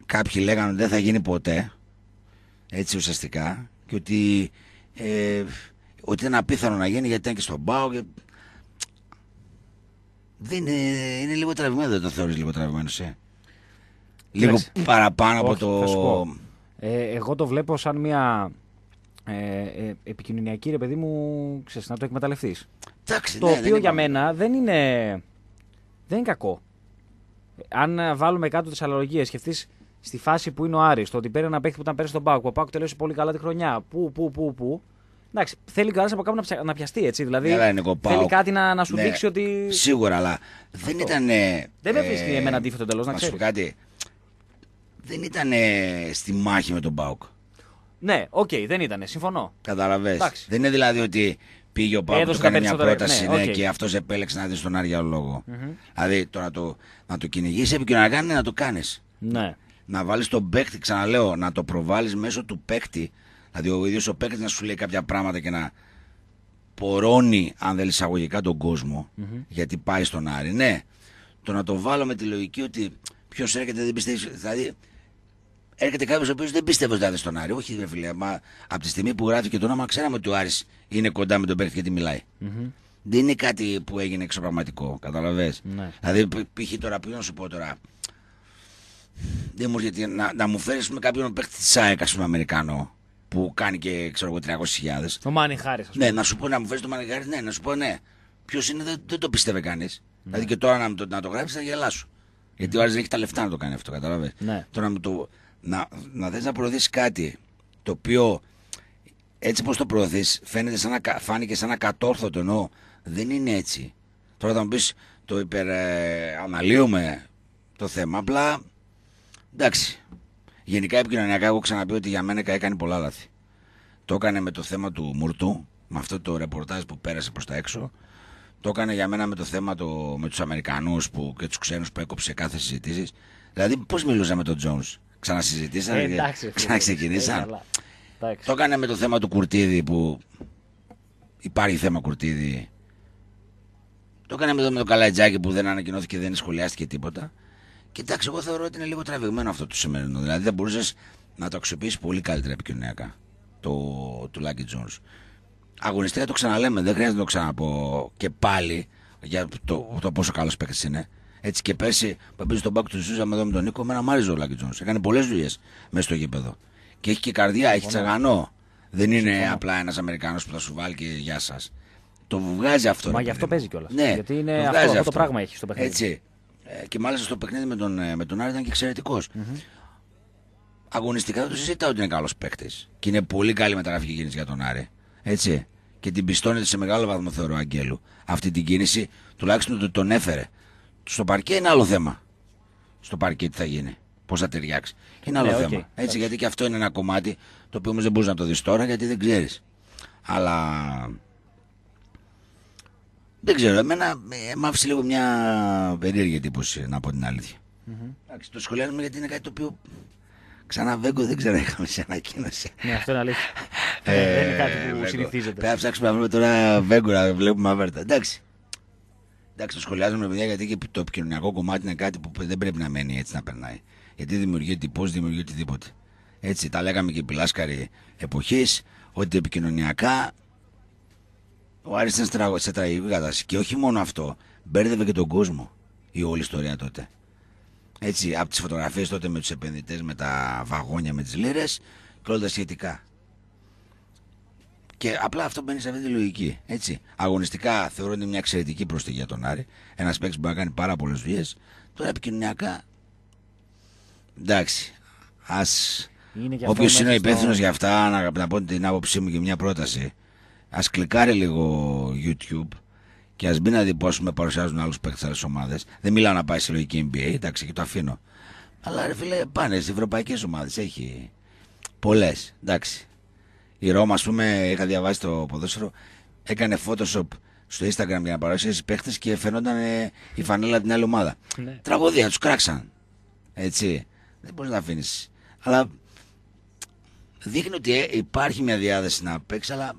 S2: κάποιοι λέγανε ότι δεν θα γίνει ποτέ, έτσι ουσιαστικά, και ότι, ε, ότι ήταν απίθανο να γίνει γιατί ήταν και στον Πάο δεν είναι, είναι λίγο τραβημένο, δεν το θεωρείς λίγο τραβημένο, ε. Λίγο παραπάνω από το.
S1: Ε, εγώ το βλέπω σαν μια ε, ε, επικοινωνιακή, ρε παιδί μου, ξέρεις, να το εκμεταλλευτείς. Το ναι, οποίο για μένα δεν είναι, δεν κακό. Αν βάλουμε κάτω τις αλλαγέ, σκεφτείς στη φάση που είναι ο Άρης, ότι παίρνει ένα παίχτη που ήταν πέρσι στον πάκο, ο πακου τελείωσε πολύ καλά τη χρονιά. Πού, πού, πού, πού. Εντάξει,
S2: θέλει κανένας από κάπου να, ψα... να πιαστεί έτσι. Δηλαδή θέλει κάτι
S1: να, να σου ναι, δείξει ότι. Σίγουρα,
S2: αλλά δεν Αυτό. ήταν. Δεν με βρίσκει ε, εμένα αντίθετο εντελώς να ξέρει. κάτι. Δεν ήταν στη μάχη με τον Μπάουκ.
S1: Ναι, οκ, okay, δεν ήταν, συμφωνώ.
S2: Καταλαβέ. Δεν είναι δηλαδή ότι πήγε ο Πάουκ, του έκανε μια πρόταση ναι, okay. Ναι, και αυτός επέλεξε να δει στον άργια λόγο. Mm-hmm. Δηλαδή το να το, να το κυνηγήσει επικοινωνιακά είναι να το κάνεις. Ναι. Να βάλεις τον παίκτη, ξαναλέω, να το προβάλλεις μέσω του παίκτη Δηλαδή ο ίδιος ο παίκτης να σου λέει κάποια πράγματα και να πορώνει, αν δεν εισαγωγικά, τον κοσμο γιατί πάει στον Άρη. Ναι, το να το βάλω με τη λογική ότι ποιος έρχεται δεν πιστεύεις. Δηλαδή, έρχεται κάποιος ο οποίος δεν πιστεύει ότι στον Άρη. Όχι, δεν φίλε, μα από τη στιγμή που γράφει και το όνομα, ξέραμε ότι ο Άρης είναι κοντά με τον παίκτη και μιλάει. Δεν είναι κάτι που έγινε εξωπραγματικό, ναι. Δηλαδή, π.χ. τώρα, ποιο να σου πω τώρα. Δεν μου έρχεται να, να μου φέρεις κάποιον παίκτη της ΑΕΚ, ας Αμερικανό που κάνει και ξέρω εγώ 300.000. Το Μάνι Χάρης, ναι, πούμε. Ναι, να σου πω να μου φέρεις το Μάνι ναι, να σου πω ναι. Ποιος είναι, δεν, το πίστευε κανείς. Ναι. Δηλαδή και τώρα να το, να το γράψεις θα γελάσω. Γιατί ο Άρης δεν έχει τα λεφτά να το κάνει αυτό, κατάλαβες. Ναι. Τώρα να, το, να, να θες να προωθήσεις κάτι το οποίο έτσι όπω το προωθείς φαίνεται σαν να, φάνηκε σαν να κατόρθωτο ενώ δεν είναι έτσι. Τώρα θα μου πεις το υπεραναλύουμε το θέμα, απλά εντάξει. Γενικά επικοινωνιακά έχω ξαναπεί ότι για μένα έκανε πολλά λάθη. Το έκανε με το θέμα του Μουρτού, με αυτό το ρεπορτάζ που πέρασε προς τα έξω. Το έκανε για μένα με το θέμα το, με τους Αμερικανούς και τους ξένους που έκοψε κάθε συζητήσεις. Δηλαδή πώς μιλούσα με τον Τζόουν, Ξανασυζητήσαμε ε, και ξαναξεκινήσαν. Ε, το έκανε με το θέμα του Κουρτίδη που υπάρχει θέμα Κουρτίδη. Το έκανε με το, με το Καλατζάκι που δεν ανακοινώθηκε, δεν σχολιάστηκε τίποτα. Κοιτάξτε, εγώ θεωρώ ότι είναι λίγο τραβηγμένο αυτό το σημερινό. Δηλαδή δεν μπορούσες να το αξιοποιήσεις πολύ καλύτερα επικοινωνιακά το, το Lucky Jones. Αγωνιστικά το ξαναλέμε, δεν χρειάζεται να το ξαναπώ και πάλι για το, το πόσο καλός παίκτης είναι. Έτσι και πέρσι που έπαιζε τον πάκο του Ζούζαμε εδώ με τον Νίκο, με μου μάριζο ο Lucky Τζόν. Έκανε πολλές δουλειές μέσα στο γήπεδο. Και έχει και καρδιά, έχει τσαγανό. Δεν είναι απλά ένας Αμερικάνο που θα σου βάλει και γεια σας. Το βγάζει αυτό. Μα γι' αυτό παίζει κιόλας. Ναι, Γιατί είναι αυτό, αυτό, αυτό, το πράγμα έχει στο παιχνίδι. Έτσι. Ε, και μάλιστα στο παιχνίδι με τον, ε, με τον Άρη ήταν και εξαιρετικο Αγωνιστικά δεν το συζητάω ότι είναι καλός παίκτης. Και είναι πολύ καλή μεταγραφική κίνηση για τον Άρη. Έτσι. Και την πιστώνεται σε μεγάλο βαθμό θεωρώ Αγγέλου. Αυτή την κίνηση τουλάχιστον ότι τον έφερε. Στο παρκέ είναι άλλο θέμα. Στο παρκέ τι θα γίνει. Πώς θα ταιριάξει. Είναι άλλο ναι, θέμα. Έτσι, γιατί και αυτό είναι ένα κομμάτι το οποίο όμως δεν μπορείς να το δεις τώρα γιατί δεν ξέρεις. Αλλά δεν ξέρω, εμένα μ' άφησε λίγο μια περίεργη εντύπωση, να πω την αλήθεια. το σχολιάζουμε γιατί είναι κάτι το οποίο ξανά βέγκο δεν ξέρω είχαμε σε ανακοίνωση. Ναι, αυτό είναι αλήθεια. ε, δεν είναι κάτι που ε, συνηθίζεται. Πρέπει να ψάξουμε να βρούμε τώρα βέγκο να βλέπουμε αβέρτα. Εντάξει. Εντάξει, το σχολιάζουμε παιδιά γιατί και το επικοινωνιακό κομμάτι είναι κάτι που δεν πρέπει να μένει έτσι να περνάει. Γιατί δημιουργεί τυπό, δημιουργεί οτιδήποτε. Έτσι, τα λέγαμε και οι εποχής, ότι επικοινωνιακά ο Άρης ήταν τραγική κατάσταση. Και όχι μόνο αυτό, μπέρδευε και τον κόσμο η όλη ιστορία τότε. Έτσι, από τις φωτογραφίες τότε με τους επενδυτές, με τα βαγόνια, με τις λίρες και σχετικά. Και απλά αυτό μπαίνει σε αυτή τη λογική. Έτσι. Αγωνιστικά θεωρώ ότι είναι μια εξαιρετική προσθήκη για τον Άρη. Ένας παίκτης που μπορεί να κάνει πάρα πολλές δουλειέ. Τώρα επικοινωνιακά. Εντάξει. Α. Όποιο είναι υπεύθυνος για αυτά, να, να πω την άποψή μου και μια πρόταση ας κλικάρει λίγο YouTube και ας μπει να δει πώς με παρουσιάζουν άλλους παίκτες άλλες ομάδες. Δεν μιλάω να πάει σε λογική NBA, εντάξει, και το αφήνω. Αλλά ρε φίλε, πάνε σε ευρωπαϊκές ομάδες. Έχει πολλές. Εντάξει. Η Ρώμα, ας πούμε, είχα διαβάσει το ποδόσφαιρο, έκανε Photoshop στο Instagram για να παρουσιάσει παίχτε και φαινόταν ε, η φανέλα την άλλη ομάδα. Ναι. Τραγωδία, τους κράξαν. Έτσι. Δεν μπορείς να αφήνεις. Αλλά δείχνει ότι ε, υπάρχει μια διάθεση να παίξει, αλλά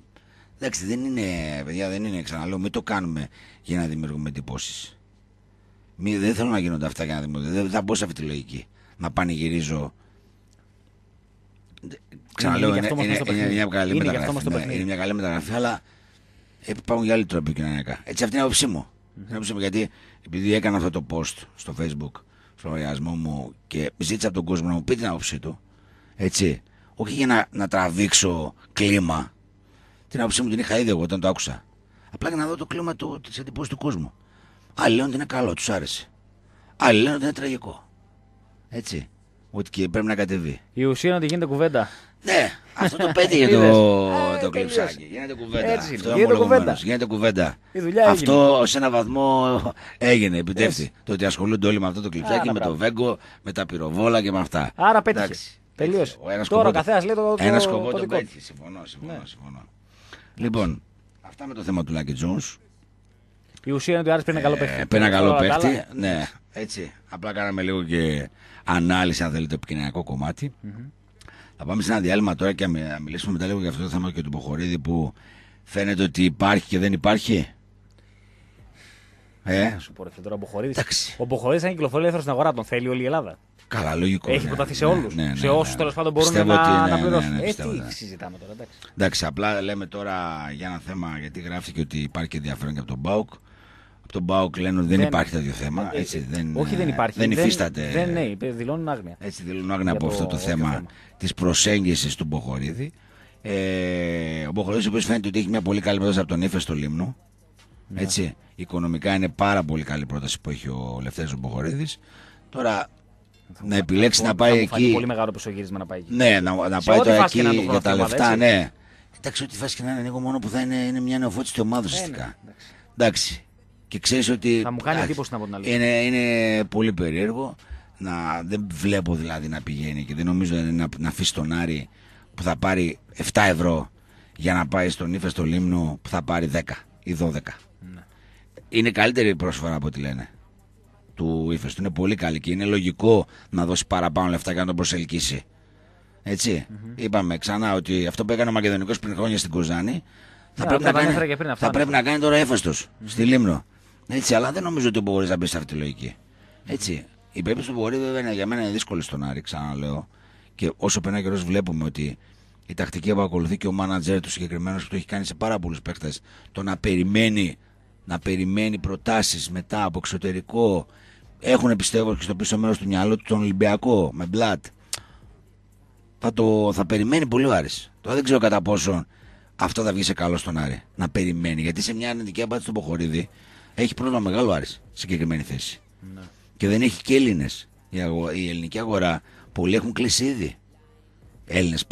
S2: Εντάξει, δεν είναι, παιδιά, δεν είναι, ξαναλέω, μην το κάνουμε για να δημιουργούμε εντυπώσεις. Δεν θέλω να γίνονται αυτά για να δημιουργούμε. Δεν θα μπω σε αυτή τη λογική. Να πανηγυρίζω. Ξαναλέω, είναι, είναι, είναι, είναι, μια καλή μεταγραφή. Ναι, είναι μια καλή μεταγραφή, αλλά υπάρχουν ε, και άλλοι τρόποι κοινωνικά. Έτσι, αυτή είναι η άποψή μου. Γιατί επειδή έκανα αυτό το post στο facebook, στο λογαριασμό μου και ζήτησα από τον κόσμο να μου πει την άποψή του. Έτσι. Όχι για να, να τραβήξω κλίμα την άποψή μου την είχα ήδη εγώ όταν το άκουσα. Απλά για να δω το κλίμα της εντυπώση του κόσμου. Άλλοι λένε ότι είναι καλό, τους άρεσε. Άλλοι λένε ότι είναι τραγικό. Έτσι. Ότι και πρέπει να κατεβεί. Η ουσία είναι
S1: ότι γίνεται κουβέντα.
S2: Ναι, αυτό το πέτυχε το, το ε, κλειψάκι. Γίνεται κουβέντα. Έτσι, αυτό γίνεται, κουβέντα. γίνεται κουβέντα. Η δουλειά αυτό έγινε. σε ένα βαθμό έγινε, επιτεύχθη. Το ότι ασχολούνται όλοι με αυτό το κλειψάκι, με πράγμα. το βέγκο, με τα πυροβόλα και με αυτά. Άρα πέτυχε. Τελείωσε. Τώρα ο καθένας λέει το, Ένα σκοπό το, το πέτυχε. Συμφωνώ, συμφωνώ, ναι. συμφωνώ. Λοιπόν, αυτά με το θέμα του Λάκη Τζόνς.
S1: Η ουσία είναι ότι ο Άρης πήρε ένα καλό ε, παίχτη. καλό παίχτη, ναι.
S2: Έτσι. Απλά κάναμε λίγο και ανάλυση, αν θέλετε, το επικοινωνιακό κομμάτι. Θα πάμε σε ένα διάλειμμα τώρα και να μιλήσουμε μετά λίγο για αυτό το θέμα και του Μποχορίδη που φαίνεται ότι υπάρχει και δεν υπάρχει. Ε. Σου
S1: πω, τώρα ο Μποχορίδη. Ο Μποχορίδη, είναι κυκλοφορεί στην αγορά, τον θέλει όλη η Ελλάδα.
S2: Καλά, λογικό. Έχει ναι, προταθεί σε όλους. Ναι, ναι, ναι, σε ναι. όσους τέλος πάντων μπορούν πιστεύω να, ναι, πληρώσουν. Ναι, ε, τι
S1: συζητάμε τώρα, εντάξει.
S2: Εντάξει, απλά λέμε τώρα για ένα θέμα, γιατί γράφτηκε ότι υπάρχει ενδιαφέρον και από τον Μπάουκ. Από τον Μπάουκ λένε ότι δεν, δεν υπάρχει τέτοιο θέμα. Ε, έτσι, ε, δεν, όχι, δεν υπάρχει. Δεν υφίσταται. Δεν, ναι, ε, δηλώνουν άγνοια. Έτσι δηλώνουν άγνοια από αυτό το θέμα της προσέγγισης του Μποχορίδη. Ε, ο Μποχορίδης, ο φαίνεται ότι έχει μια πολύ καλή πρόταση από τον Ήφες στο Λίμνο. Οικονομικά είναι πάρα πολύ καλή πρόταση που έχει ο Λευτέρης Μποχορίδης. Τώρα να ναι, επιλέξει να πάει εκεί. πολύ μεγάλο προσογύρισμα να πάει εκεί. Ναι, να, να πάει τώρα εκεί για τα λεφτά, ναι. Εντάξει, ό,τι φάση να είναι, εγώ μόνο που θα είναι, είναι μια νεοφώτιστη ομάδα ε, ναι, ουσιαστικά. Εντάξει. Και ξέρεις ότι. Θα μου κάνει εντύπωση να πω την αλήθεια. Είναι, είναι πολύ περίεργο. Να, δεν βλέπω δηλαδή να πηγαίνει και δεν νομίζω να, να αφήσει τον Άρη που θα πάρει 7 ευρώ για να πάει στον ύφε στο λίμνο που θα πάρει 10 ή 12. Ναι. Είναι καλύτερη η προσφορά από ό,τι λένε του ύφεστου. Είναι πολύ καλή και είναι λογικό να δώσει παραπάνω λεφτά και να τον προσελκύσει. Έτσι. Mm-hmm. Είπαμε ξανά ότι αυτό που έκανε ο Μακεδονικός πριν χρόνια στην Κουζάνη. θα, yeah, ναι, πρέπει, να κάνει, πριν, θα πρέπει ναι. να κάνει τώρα έφεστο mm-hmm. στη Λίμνο. Έτσι, αλλά δεν νομίζω ότι μπορεί να μπει σε αυτή τη λογική. Έτσι. Η περίπτωση του μπορεί βέβαια είναι, για μένα είναι δύσκολη στον Άρη, ξαναλέω. Και όσο περνάει καιρός βλέπουμε ότι η τακτική που ακολουθεί και ο μάνατζερ του συγκεκριμένου που το έχει κάνει σε πάρα πολλούς παίχτε, το να περιμένει να περιμένει προτάσεις μετά από εξωτερικό έχουν πιστεύω και στο πίσω μέρος του μυαλό του τον Ολυμπιακό με μπλατ θα, θα περιμένει πολύ ο Άρης τώρα δεν ξέρω κατά πόσο αυτό θα βγει σε καλό στον Άρη να περιμένει γιατί σε μια αρνητική απάντηση του Ποχορίδη έχει πρώτο μεγάλο Άρης σε συγκεκριμένη θέση ναι. και δεν έχει και Έλληνες. η, η ελληνική αγορά πολλοί έχουν κλείσει ήδη Έλληνες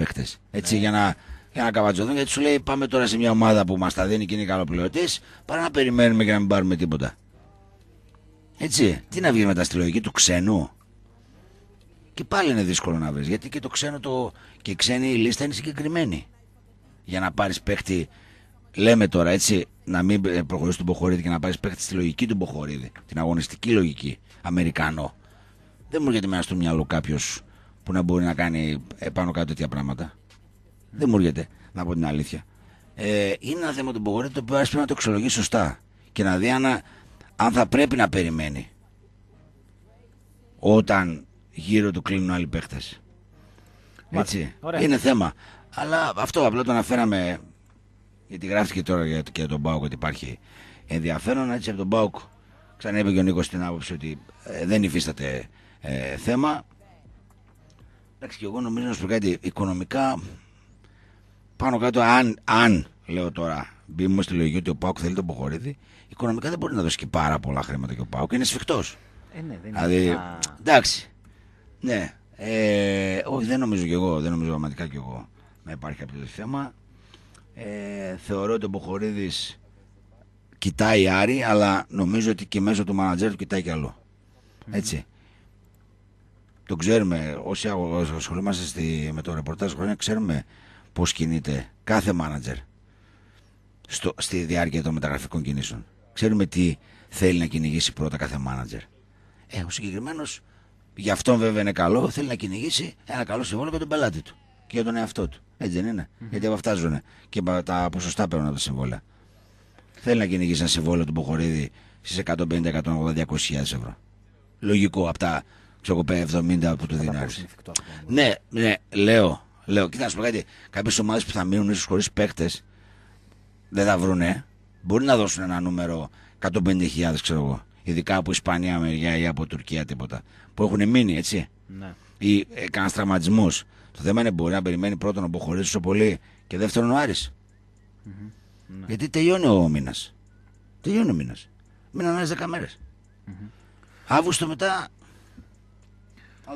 S2: έτσι ναι. για να για να καβατζωθούν. Γιατί σου λέει πάμε τώρα σε μια ομάδα που μας τα δίνει και είναι καλοπληρωτής, παρά να περιμένουμε και να μην πάρουμε τίποτα. Έτσι. Τι να βγει μετά στη λογική του ξένου. Και πάλι είναι δύσκολο να βρεις. Γιατί και το ξένο το. και η ξένη η λίστα είναι συγκεκριμένη. Για να πάρεις παίχτη. Λέμε τώρα έτσι, να μην ε, προχωρήσει τον Ποχορίδη και να πάρεις παίχτη στη λογική του ποχορίδη Την αγωνιστική λογική. Αμερικανό. Δεν μου έρχεται μέσα στο μυαλό κάποιος που να μπορεί να κάνει πάνω κάτω τέτοια πράγματα. Δεν μου έρχεται, να πω την αλήθεια. Ε, είναι ένα θέμα του Μπογορέτη το οποίο πρέπει να το εξολογεί σωστά και να δει αν, θα πρέπει να περιμένει όταν γύρω του κλείνουν άλλοι παίχτες. Έτσι. Είναι θέμα. Αλλά αυτό απλά το αναφέραμε. Γιατί γράφτηκε τώρα για, τον Μπάουκ ότι υπάρχει ενδιαφέρον. Έτσι από τον Μπάουκ ξανά είπε και ο Νίκος την άποψη ότι ε, δεν υφίσταται ε, θέμα. Εντάξει, και εγώ νομίζω να σου πω κάτι. Οικονομικά πάνω κάτω, αν, αν λέω τώρα, μπήμε στη λογική ότι ο Πάουκ θέλει τον Ποχορίδη, οικονομικά δεν μπορεί να δώσει και πάρα πολλά χρήματα και ο Πάουκ είναι σφιχτός. Ε, ναι, δεν δηλαδή, είναι... εντάξει. Ναι. Ε, όχι, δεν νομίζω κι εγώ, δεν νομίζω πραγματικά κι εγώ να υπάρχει κάποιο θέμα. Ε, θεωρώ ότι ο Ποχορίδη κοιτάει Άρη, αλλά νομίζω ότι και μέσω του μανατζέρ του κοιτάει κι αλλου Έτσι. Το ξέρουμε, όσοι ασχολούμαστε με το ρεπορτάζ χρόνια, ξέρουμε πώς κινείται κάθε μάνατζερ στο, στη διάρκεια των μεταγραφικών κινήσεων. Ξέρουμε τι θέλει να κυνηγήσει πρώτα κάθε μάνατζερ. Ε, ο συγκεκριμένος, γι' αυτόν βέβαια είναι καλό, θέλει να κυνηγήσει ένα καλό συμβόλαιο για τον πελάτη του και για τον εαυτό του. Έτσι δεν είναι. Mm-hmm. Γιατί από αυτά ζουν και τα ποσοστά παίρνουν από τα συμβόλαια. Θέλει να κυνηγήσει ένα συμβόλαιο του Μποχορίδη στις 150-180-200.000 ευρώ. Λογικό από τα 70 από του δίνει. Ναι, ναι, λέω Λέω, κοίτα, να σου πω κάτι. Κάποιες ομάδες που θα μείνουν ίσως χωρίς παίχτε δεν θα βρούνε. Μπορεί να δώσουν ένα νούμερο 150.000, ξέρω εγώ. Ειδικά από Ισπανία μεριά ή από Τουρκία τίποτα. Που έχουν μείνει, έτσι. Ναι. Ή ε, κανένας τραυματισμός. Το θέμα είναι μπορεί να περιμένει πρώτον να αποχωρήσει τόσο πολύ και δεύτερον ο αρη mm Mm-hmm. Γιατί τελειώνει ο μήνας. Τελειώνει ο μήνας. Μήνα άλλε 10 μέρε. Mm-hmm.
S1: Αύγουστο μετά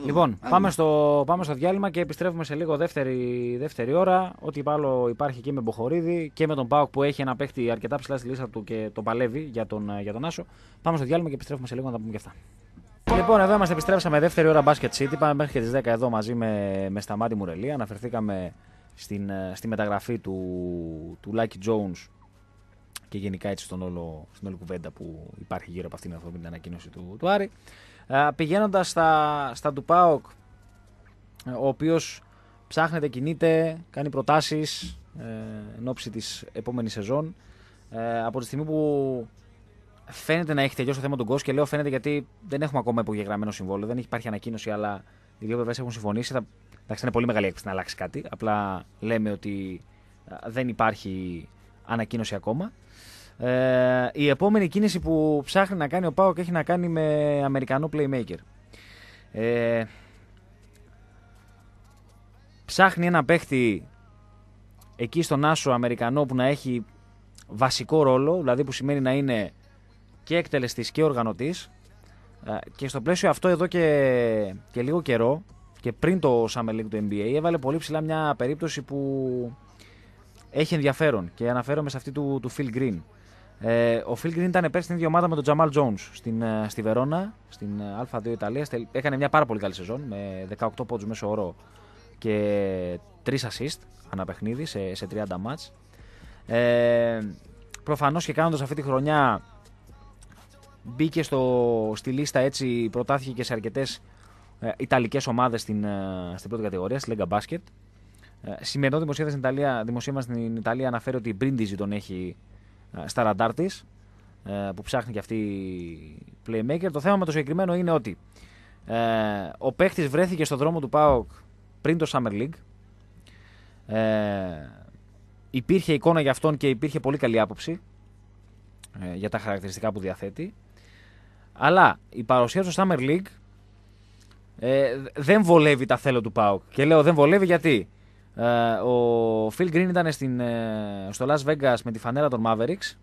S1: Λοιπόν, πάμε στο, πάμε στο διάλειμμα και επιστρέφουμε σε λίγο δεύτερη, δεύτερη ώρα. Ό,τι άλλο υπάρχει και με Μποχορίδη και με τον Πάοκ που έχει ένα παίχτη αρκετά ψηλά στη λίστα του και το παλεύει για τον, ε, για τον Άσο. Πάμε στο διάλειμμα και επιστρέφουμε σε λίγο να τα πούμε και αυτά. Λοιπόν, εδώ είμαστε, επιστρέψαμε δεύτερη ώρα Basket City. Πάμε μέχρι και τις 10 εδώ μαζί με, με Σταμάτη Μουρελία. Αναφερθήκαμε στην, ε, στη μεταγραφή του, του Lucky Jones και γενικά έτσι στον όλο, στην όλη κουβέντα που υπάρχει γύρω από αυτήν, αυτήν την ανακοίνωση του, του Άρη. Ε, Πηγαίνοντας στα, στα του ΠΑΟΚ, ο οποίος ψάχνεται, κινείται, κάνει προτάσεις ε, εν ώψη της επόμενης σεζόν. Ε, από τη στιγμή που φαίνεται να έχει τελειώσει το θέμα του Γκος και λέω φαίνεται γιατί δεν έχουμε ακόμα υπογεγραμμένο συμβόλαιο, δεν έχει υπάρχει ανακοίνωση, αλλά οι δύο πλευρές έχουν συμφωνήσει. Θα, εντάξει, είναι πολύ μεγάλη έκπληξη να αλλάξει κάτι. Απλά λέμε ότι δεν υπάρχει ανακοίνωση ακόμα. Ε, η επόμενη κίνηση που ψάχνει να κάνει ο Πάοκ έχει να κάνει με Αμερικανό playmaker. Ε, ψάχνει ένα παίχτη εκεί στον Άσο Αμερικανό που να έχει βασικό ρόλο, δηλαδή που σημαίνει να είναι και εκτελεστής και οργανωτής ε, και στο πλαίσιο αυτό εδώ και, και λίγο καιρό και πριν το Summer League του NBA έβαλε πολύ ψηλά μια περίπτωση που έχει ενδιαφέρον και αναφέρομαι σε αυτή του, του Phil Green ε, ο Φιλ Γκριν ήταν πέρσι στην ίδια ομάδα με τον Τζαμάλ Jones ε, στη Βερόνα, στην ε, Α2 Ιταλία. Έκανε μια πάρα πολύ καλή σεζόν με 18 πόντου μέσω όρο και 3 assist ανά παιχνίδι σε, σε 30 μάτς. Ε, Προφανώς και κάνοντας αυτή τη χρονιά μπήκε στο, στη λίστα έτσι, προτάθηκε και σε αρκετές ε, Ιταλικές ομάδες στην, πρώτη κατηγορία, στη Λέγκα Μπάσκετ. σημερινό δημοσίευμα στην Ιταλία, αναφέρει ότι η Μπριντιζη τον έχει ε, στα ραντάρ της, ε, που ψάχνει και αυτή η playmaker. Το θέμα με το συγκεκριμένο είναι ότι ε, ο παίχτης βρέθηκε στο δρόμο του ΠΑΟΚ πριν το Summer League. Ε, υπήρχε εικόνα για αυτόν και υπήρχε πολύ καλή άποψη ε, για τα χαρακτηριστικά που διαθέτει. Αλλά η παρουσία του Summer League ε, δεν βολεύει τα θέλω του ΠΑΟΚ. Και λέω δεν βολεύει γιατί ε, ο Phil Green ήταν στην, ε, στο Las Vegas με τη φανέλα των Mavericks,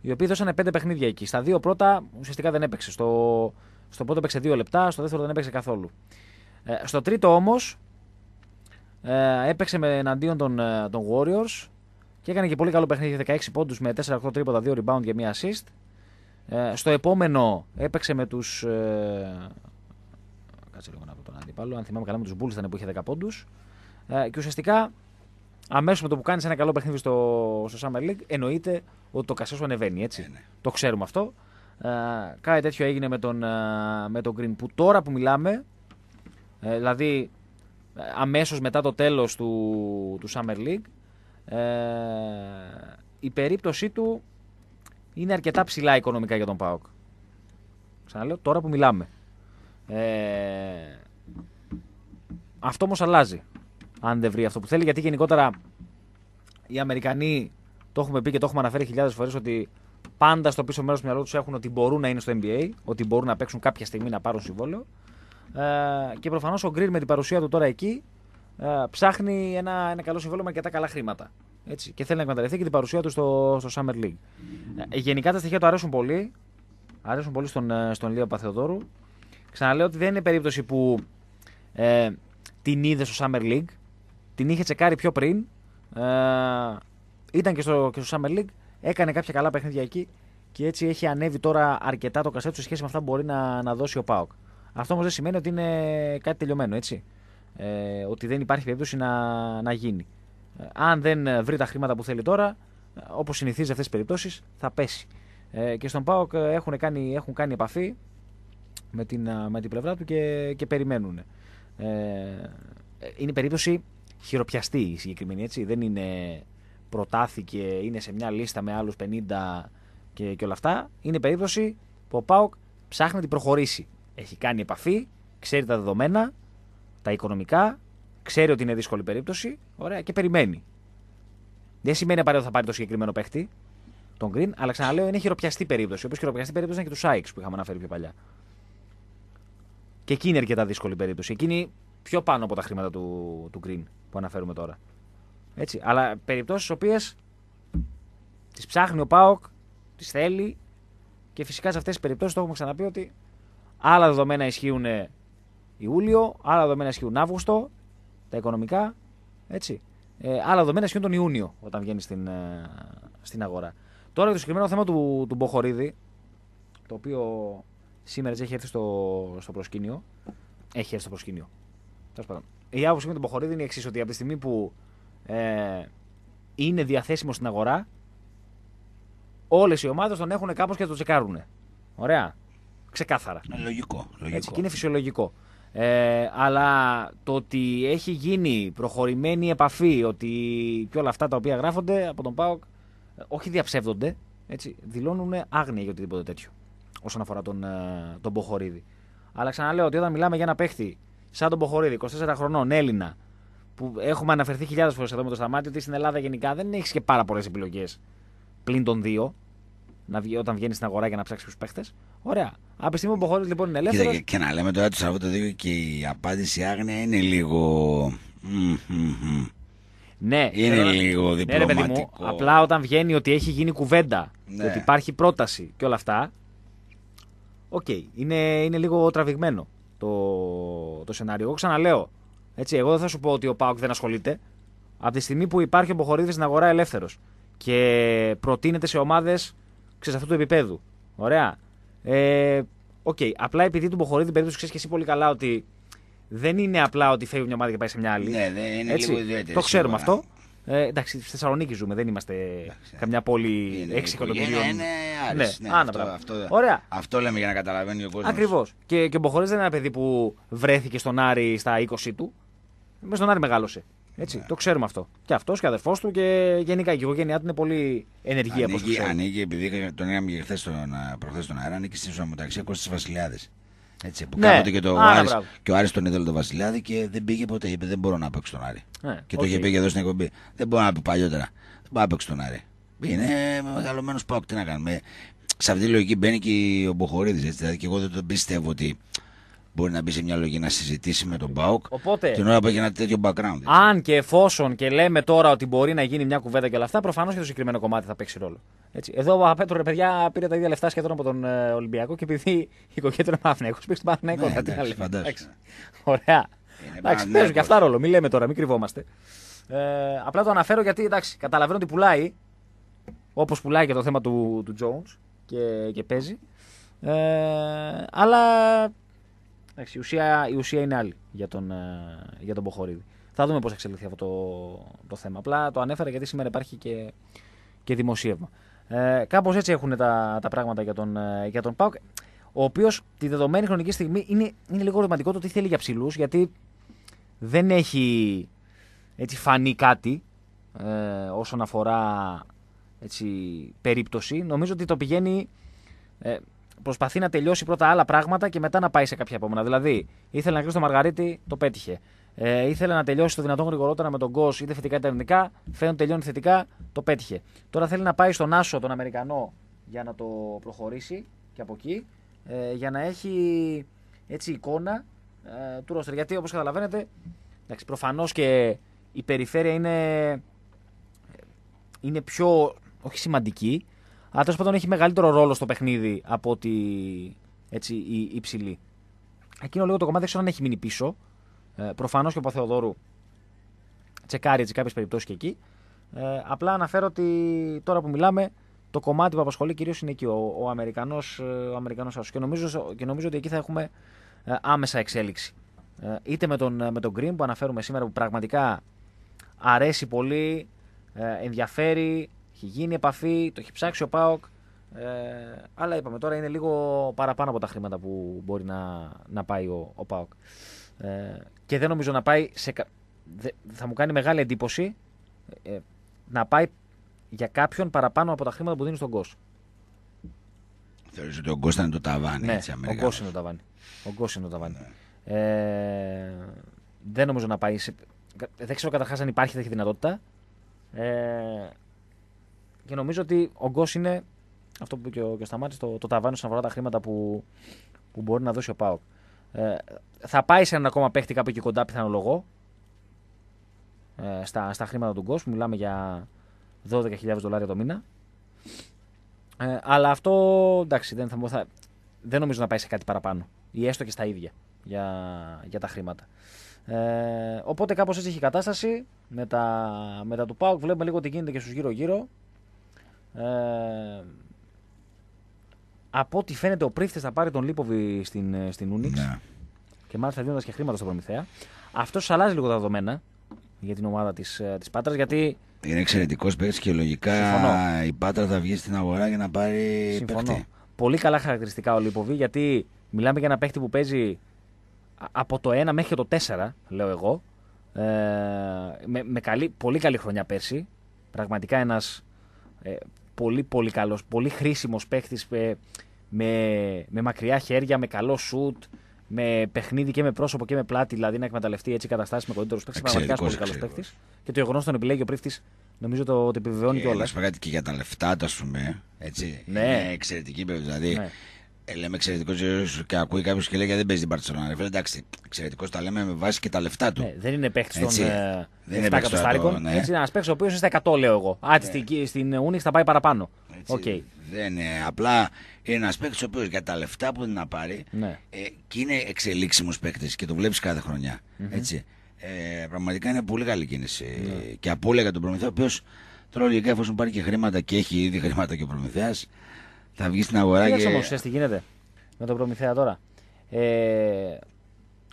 S1: οι οποίοι δώσανε πέντε παιχνίδια εκεί. Στα δύο πρώτα ουσιαστικά δεν έπαιξε. Στο, στο πρώτο έπαιξε δύο λεπτά, στο δεύτερο δεν έπαιξε καθόλου. Ε, στο τρίτο όμως ε, έπαιξε με εναντίον ε, των, Warriors και έκανε και πολύ καλό παιχνίδι. 16 πόντους με 4-8 τρίποτα, 2 rebound και 1 assist. στο επόμενο έπαιξε με τους. Ε, κάτσε λίγο να βρω τον αντίπαλο. Αν θυμάμαι καλά, με τους Bulls ήταν που είχε 10 πόντους. Ε, και ουσιαστικά αμέσως με το που κάνεις ένα καλό παιχνίδι στο, στο Summer League, εννοείται ότι το κασές σου ανεβαίνει. Έτσι. Ε, ναι. Το ξέρουμε αυτό. Ε, κάτι τέτοιο έγινε με τον, ε, με τον Green που τώρα που μιλάμε, ε, δηλαδή ε, αμέσως μετά το τέλος του, του Summer League, ε, η περίπτωσή του είναι αρκετά ψηλά οικονομικά για τον ΠΑΟΚ. Ξαναλέω, τώρα που μιλάμε. Ε, αυτό όμως αλλάζει αν δεν βρει αυτό που θέλει. Γιατί γενικότερα οι Αμερικανοί, το έχουμε πει και το έχουμε αναφέρει χιλιάδες φορές, ότι πάντα στο πίσω μέρος του μυαλό τους έχουν ότι μπορούν να είναι στο NBA, ότι μπορούν να παίξουν κάποια στιγμή να πάρουν συμβόλαιο. Ε, και προφανώς ο Γκριν με την παρουσία του τώρα εκεί ε, ψάχνει ένα, ένα καλό συμβόλαιο με αρκετά καλά χρήματα. Έτσι, και θέλει να εκμεταλλευτεί και την παρουσία του στο, Summer League. Ε, γενικά τα στοιχεία του αρέσουν πολύ. Αρέσουν πολύ στον, ε, στον Παθεοδόρου. Ξαναλέω ότι δεν είναι περίπτωση που ε, την είδε στο Summer League την είχε τσεκάρει πιο πριν. Ε, ήταν και στο, και στο Summer League. Έκανε κάποια καλά παιχνίδια εκεί. Και έτσι έχει ανέβει τώρα αρκετά το κασέτ σε σχέση με αυτά που μπορεί να, να δώσει ο Πάοκ. Αυτό όμως δεν σημαίνει ότι είναι κάτι τελειωμένο, έτσι. Ε, ότι δεν υπάρχει περίπτωση να, να γίνει. Ε, αν δεν βρει τα χρήματα που θέλει τώρα, όπως συνηθίζει σε αυτές τις περιπτώσεις, θα πέσει. Ε, και στον ΠΑΟΚ έχουν κάνει, έχουν κάνει επαφή με την, με την πλευρά του και, και περιμένουν. Ε, ε είναι περίπτωση Χειροπιαστεί η συγκεκριμένη, έτσι. Δεν είναι προτάθηκε, είναι σε μια λίστα με άλλους 50 και, και όλα αυτά. Είναι περίπτωση που ο ΠΑΟΚ ψάχνει να την προχωρήσει. Έχει κάνει επαφή, ξέρει τα δεδομένα, τα οικονομικά, ξέρει ότι είναι δύσκολη περίπτωση, ωραία, και περιμένει. Δεν σημαίνει ότι θα πάρει το συγκεκριμένο παίχτη, τον Green, αλλά ξαναλέω είναι χειροπιαστή περίπτωση. Όπω χειροπιαστή περίπτωση ήταν και τους Σάιξ που είχαμε αναφέρει πιο παλιά. Και εκείνη είναι αρκετά δύσκολη περίπτωση. Εκείνη πιο πάνω από τα χρήματα του, του Green που αναφέρουμε τώρα. Έτσι. Αλλά περιπτώσεις τι οποίες τις ψάχνει ο Πάοκ, τις θέλει και φυσικά σε αυτές τις περιπτώσεις το έχουμε ξαναπεί ότι άλλα δεδομένα ισχύουν Ιούλιο, άλλα δεδομένα ισχύουν Αύγουστο, τα οικονομικά. Έτσι. Ε, άλλα δεδομένα ισχύουν τον Ιούνιο όταν βγαίνει στην, ε, στην αγορά. Τώρα για το συγκεκριμένο θέμα του, του Μποχορίδη, το οποίο σήμερα έχει έρθει στο, στο προσκήνιο. Έχει έρθει στο προσκήνιο. Η άποψη με τον Ποχορίδη είναι η εξής: Ότι από τη στιγμή που ε, είναι διαθέσιμος στην αγορά, όλες οι ομάδες τον έχουν κάπως και το τσεκάρουν. Ωραία. Ξεκάθαρα. Ναι, λογικό. λογικό. Έτσι, και είναι φυσιολογικό. Ε, αλλά το ότι έχει γίνει προχωρημένη επαφή ότι και όλα αυτά τα οποία γράφονται από τον ΠΑΟΚ ε, όχι διαψεύδονται, έτσι, δηλώνουν άγνοια για οτιδήποτε τέτοιο όσον αφορά τον, ε, τον Ποχορίδη. Αλλά ξαναλέω ότι όταν μιλάμε για ένα παίχτη σαν τον Ποχορίδη, 24 χρονών, Έλληνα, που έχουμε αναφερθεί χιλιάδες φορές εδώ με το σταμάτη, ότι στην Ελλάδα γενικά δεν έχεις και πάρα πολλές επιλογές πλην των δύο. Να βγει, όταν βγαίνεις στην αγορά για να ψάξεις τους παίχτες. Ωραία. Από τη στιγμή που ο λοιπόν είναι ελεύθερος. Και,
S2: και, να λέμε τώρα του Σαββατοδίου και η απάντηση άγνοια είναι λίγο. Ναι, είναι ε, λίγο ναι, διπλωματικό. Ναι, μου, απλά όταν βγαίνει ότι
S1: έχει γίνει κουβέντα, ναι. ότι υπάρχει πρόταση και όλα αυτά. Οκ, okay, είναι, είναι λίγο τραβηγμένο το, το σενάριο. Εγώ ξαναλέω. Έτσι, εγώ δεν θα σου πω ότι ο Πάοκ δεν ασχολείται. Από τη στιγμή που υπάρχει ο Μποχορίδης στην αγορά ελεύθερος και προτείνεται σε ομάδες σε αυτού του επίπεδου. Ωραία. Ε, okay. Απλά επειδή του Μποχορίδη περίπτωση ξέρεις και εσύ πολύ καλά ότι δεν είναι απλά ότι φεύγει μια ομάδα και πάει σε μια άλλη. Ναι,
S2: είναι λίγο ιδιαίτερη. Το ξέρουμε αυτό.
S1: Ε, εντάξει, στη Θεσσαλονίκη ζούμε, δεν είμαστε εντάξει, καμιά πόλη έξι εκατομμυρίων. Ναι, ναι, ναι, αυτό, αυτό,
S2: αυτό λέμε για να καταλαβαίνει ο κόσμος. Ακριβώς.
S1: Και, και ο Μποχωρέ δεν είναι ένα παιδί που βρέθηκε στον Άρη στα 20 του. Μέσα στον Άρη μεγάλωσε. Έτσι, ναι. Το ξέρουμε αυτό. Και αυτός και αδερφός του και γενικά η οικογένειά του είναι πολύ ενεργή από
S2: Ανήκει, επειδή τον είχαμε και χθες τον, προχθέ τον αέρα, ανήκει στην ουσία Κώστα βασιλιάδες. Έτσι, που ναι. κάποτε και, το ναι, Άρης, και ο Άρης τον ήθελε τον Βασιλιάδη και δεν πήγε ποτέ. Είπε δεν μπορώ να παίξω τον Άρη. Ναι, και το είχε πει και εδώ στην εκπομπή. Δεν μπορώ να πει παλιότερα. Δεν μπορώ να παίξω τον Άρη. Είναι μεγαλωμένος πάω. Τι να κάνουμε. Σε αυτή τη λογική μπαίνει και ο Μποχορίδης. Δηλαδή και εγώ δεν τον πιστεύω ότι μπορεί να μπει σε μια λογική να συζητήσει με τον Μπάουκ.
S1: Οπότε, την ώρα που
S2: έχει ένα τέτοιο background.
S1: Αν και εφόσον και λέμε τώρα ότι μπορεί να γίνει μια κουβέντα και όλα αυτά, προφανώς και το συγκεκριμένο κομμάτι θα παίξει ρόλο. Έτσι. Εδώ ο Απέτρο, παιδιά, πήρε τα ίδια λεφτά σχεδόν από τον ε, Ολυμπιακό και επειδή η οικογένεια του είναι Παναθυνέκο, πήρε στην Παναθυνέκο. Ναι, εντάξει, ναι. Ωραία. εντάξει, παίζουν και αυτά ρόλο. Μην λέμε τώρα, μην κρυβόμαστε. Ε, απλά το αναφέρω γιατί εντάξει, καταλαβαίνω ότι πουλάει όπως πουλάει και το θέμα του, του Jones και, και παίζει. Ε, αλλά Εντάξει, η, ουσία, είναι άλλη για τον, ε, για τον Ποχορίδη. Θα δούμε πώς θα εξελιχθεί αυτό το, το θέμα. Απλά το ανέφερα γιατί σήμερα υπάρχει και, και δημοσίευμα. Ε, Κάπως έτσι έχουν τα, τα πράγματα για τον, ε, για τον Πάουκ. Ο οποίος τη δεδομένη χρονική στιγμή είναι, είναι λίγο ρομαντικό το τι θέλει για ψηλούς, γιατί δεν έχει έτσι, φανεί κάτι ε, όσον αφορά έτσι, περίπτωση. Νομίζω ότι το πηγαίνει ε, προσπαθεί να τελειώσει πρώτα άλλα πράγματα και μετά να πάει σε κάποια επόμενα. Δηλαδή, ήθελε να κλείσει το Μαργαρίτη, το πέτυχε. Ε, ήθελε να τελειώσει το δυνατόν γρηγορότερα με τον Γκος, είτε θετικά είτε αρνητικά. Φαίνεται τελειώνει θετικά, το πέτυχε. Τώρα θέλει να πάει στον Άσο, τον Αμερικανό, για να το προχωρήσει και από εκεί, ε, για να έχει έτσι εικόνα ε, του ρόστερ. Γιατί όπως καταλαβαίνετε, προφανώς και η περιφέρεια είναι, ε, είναι πιο, όχι σημαντική, αλλά τέλος πάντων έχει μεγαλύτερο ρόλο στο παιχνίδι από ότι έτσι, η υψηλή. Εκείνο λίγο το κομμάτι δεν ξέρω αν έχει μείνει πίσω. Ε, Προφανώς και ο Παθεοδόρου τσεκάρει έτσι κάποιες περιπτώσεις και εκεί. Ε, απλά αναφέρω ότι τώρα που μιλάμε, το κομμάτι που απασχολεί κυρίως είναι εκεί ο, Αμερικανό ο ε, και, νομίζω, και νομίζω ότι εκεί θα έχουμε ε, άμεσα εξέλιξη. Ε, είτε με τον, με τον Green που αναφέρουμε σήμερα που πραγματικά αρέσει πολύ, ενδιαφέρει, έχει γίνει επαφή, το έχει ψάξει ο Πάοκ. Ε, αλλά είπαμε τώρα είναι λίγο παραπάνω από τα χρήματα που μπορεί να, να πάει ο, ο Πάοκ. Ε, και δεν νομίζω να πάει. Σε, θα μου κάνει μεγάλη εντύπωση ε, να πάει για κάποιον παραπάνω από τα χρήματα που δίνει στον Κος.
S2: Θεωρείς ότι ο Κος είναι το ταβάνι, ναι, έτσι, ο
S1: Κος είναι το ταβάνι. Ο Κος είναι το ταβάνι. Ναι. Ε, δεν νομίζω να πάει. Σε, δεν ξέρω καταρχάς αν υπάρχει τέτοια δυνατότητα. Ε, και νομίζω ότι ο Γκος είναι αυτό που είπε και ο, Σταμάτης, το, το ταβάνι όσον αφορά τα χρήματα που, που μπορεί να δώσει ο Πάοκ. Ε, θα πάει σε έναν ακόμα παίχτη κάπου εκεί κοντά, πιθανολογώ. Ε, στα, στα χρήματα του Γκος, που μιλάμε για 12.000 δολάρια το μήνα. Ε, αλλά αυτό εντάξει, δεν, θα, θα, δεν νομίζω να πάει σε κάτι παραπάνω. Ή έστω και στα ίδια για, για τα χρήματα. Ε, οπότε κάπως έτσι έχει η κατάσταση με τα, με τα του ΠΑΟΚ. Βλέπουμε λίγο τι γίνεται και στους γύρω-γύρω. Ε, από ό,τι φαίνεται ο Πρίφτη θα πάρει τον Λίποβι στην, ε, στην Ούνιξ. Ναι. Και μάλιστα δίνοντας και χρήματα στο προμηθέα. Αυτός αλλάζει λίγο τα δεδομένα για την ομάδα της της ε, Πάτρας. Γιατί...
S2: Είναι εξαιρετικός παίκτης και λογικά η Πάτρα θα βγει στην αγορά για να
S1: πάρει. Συμφωνώ. Πολύ καλά χαρακτηριστικά ο Λίποβι γιατί μιλάμε για ένα παίκτη που παίζει από το 1 μέχρι το 4, λέω εγώ. Ε, με, με καλή, πολύ καλή χρονιά πέρσι. Πραγματικά ένας ε, πολύ πολύ καλός, πολύ χρήσιμος παίχτης ε, με, με μακριά χέρια, με καλό σουτ, με παιχνίδι και με πρόσωπο και με πλάτη, δηλαδή να εκμεταλλευτεί έτσι καταστάσεις με κοντύτερου παίχτε. Πραγματικά πολύ καλός παίχτη. Και το γεγονός τον επιλέγει ο πρίφτης νομίζω το, ότι επιβεβαιώνει ε, κιόλα. Και,
S2: και για τα λεφτά, ας πούμε. Έτσι. Ναι. εξαιρετική περίπτωση. Δηλαδή ναι. Ε, λέμε εξαιρετικός και ακούει κάποιος και λέει δεν παίζει την Παρτιζόνα. Ε, εντάξει, εξαιρετικός τα λέμε με βάση και τα λεφτά του. Ναι, δεν είναι παίχτη των ε, δεν είναι Ναι. Έτσι,
S1: ένας παίχτη ο οποίος είναι στα 100, λέω εγώ. Ναι. στην, στην Ούνιξ θα πάει παραπάνω.
S2: Έτσι, okay. Δεν είναι. Απλά είναι ένας παίχτη ο οποίος για τα λεφτά που να πάρει ναι. ε, και είναι εξελίξιμος παίχτη και το βλέπεις κάθε χρονιά. Mm-hmm. Έτσι. Ε, πραγματικά είναι πολύ καλή κίνηση. Ναι. Και απόλυτα για τον Προμηθέα, ο οποίος τώρα λογικά εφόσον πάρει και χρήματα και έχει ήδη χρήματα και ο Προμηθέας. Θα βγεις στην αγορά και... και. Όμως, ξέρεις
S1: τι γίνεται με τον προμηθεία τώρα. Ε,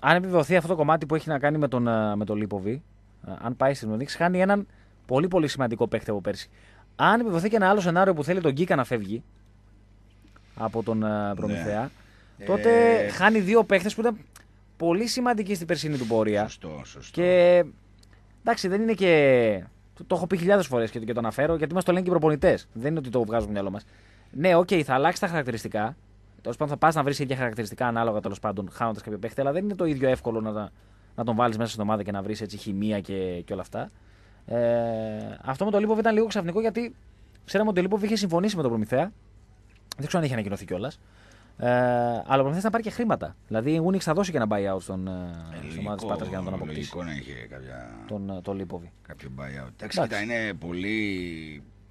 S1: αν επιβεβαιωθεί αυτό το κομμάτι που έχει να κάνει με τον, ε, με τον Λίποβι, ε, αν πάει στην Ονίξ, χάνει έναν πολύ πολύ σημαντικό παίκτη από πέρσι. Αν επιβεβαιωθεί και ένα άλλο σενάριο που θέλει τον Γκίκα να φεύγει από τον ε, προμηθέα, ναι. τότε ε... χάνει δύο παίκτες που ήταν πολύ σημαντικοί στην περσινή του πορεία. Σωστό, σωστό. Και εντάξει, δεν είναι και. Το, έχω πει χιλιάδες φορές και, και το αναφέρω γιατί μας το λένε και οι προπονητές. Δεν είναι ότι το βγάζουν μυαλό μας. Ναι, οκ, okay, θα αλλάξει τα χαρακτηριστικά. Τέλος πάντων, θα πας να βρεις ίδια χαρακτηριστικά ανάλογα τέλος πάντων, χάνοντας κάποιο παίχτη, αλλά δεν είναι το ίδιο εύκολο να, να τον βάλεις μέσα στην ομάδα και να βρεις έτσι χημεία και, και όλα αυτά. Ε, αυτό με τον Λίποβ ήταν λίγο ξαφνικό γιατί ξέραμε ότι ο Λίποβ είχε συμφωνήσει με τον Προμηθέα. Δεν ξέρω αν είχε ανακοινωθεί κιόλας. Ε, αλλά ο Προμηθέας να πάρει και χρήματα. Δηλαδή ο Ούνιξ θα δώσει και ένα buyout στον ε, ε, ομάδα της Πάτρας για να τον αποκτήσει. Λογικό
S2: να είχε κάποια. Τον, ε, τον Λίποβ. Κάποιο buyout. Εντάξει, είναι πολύ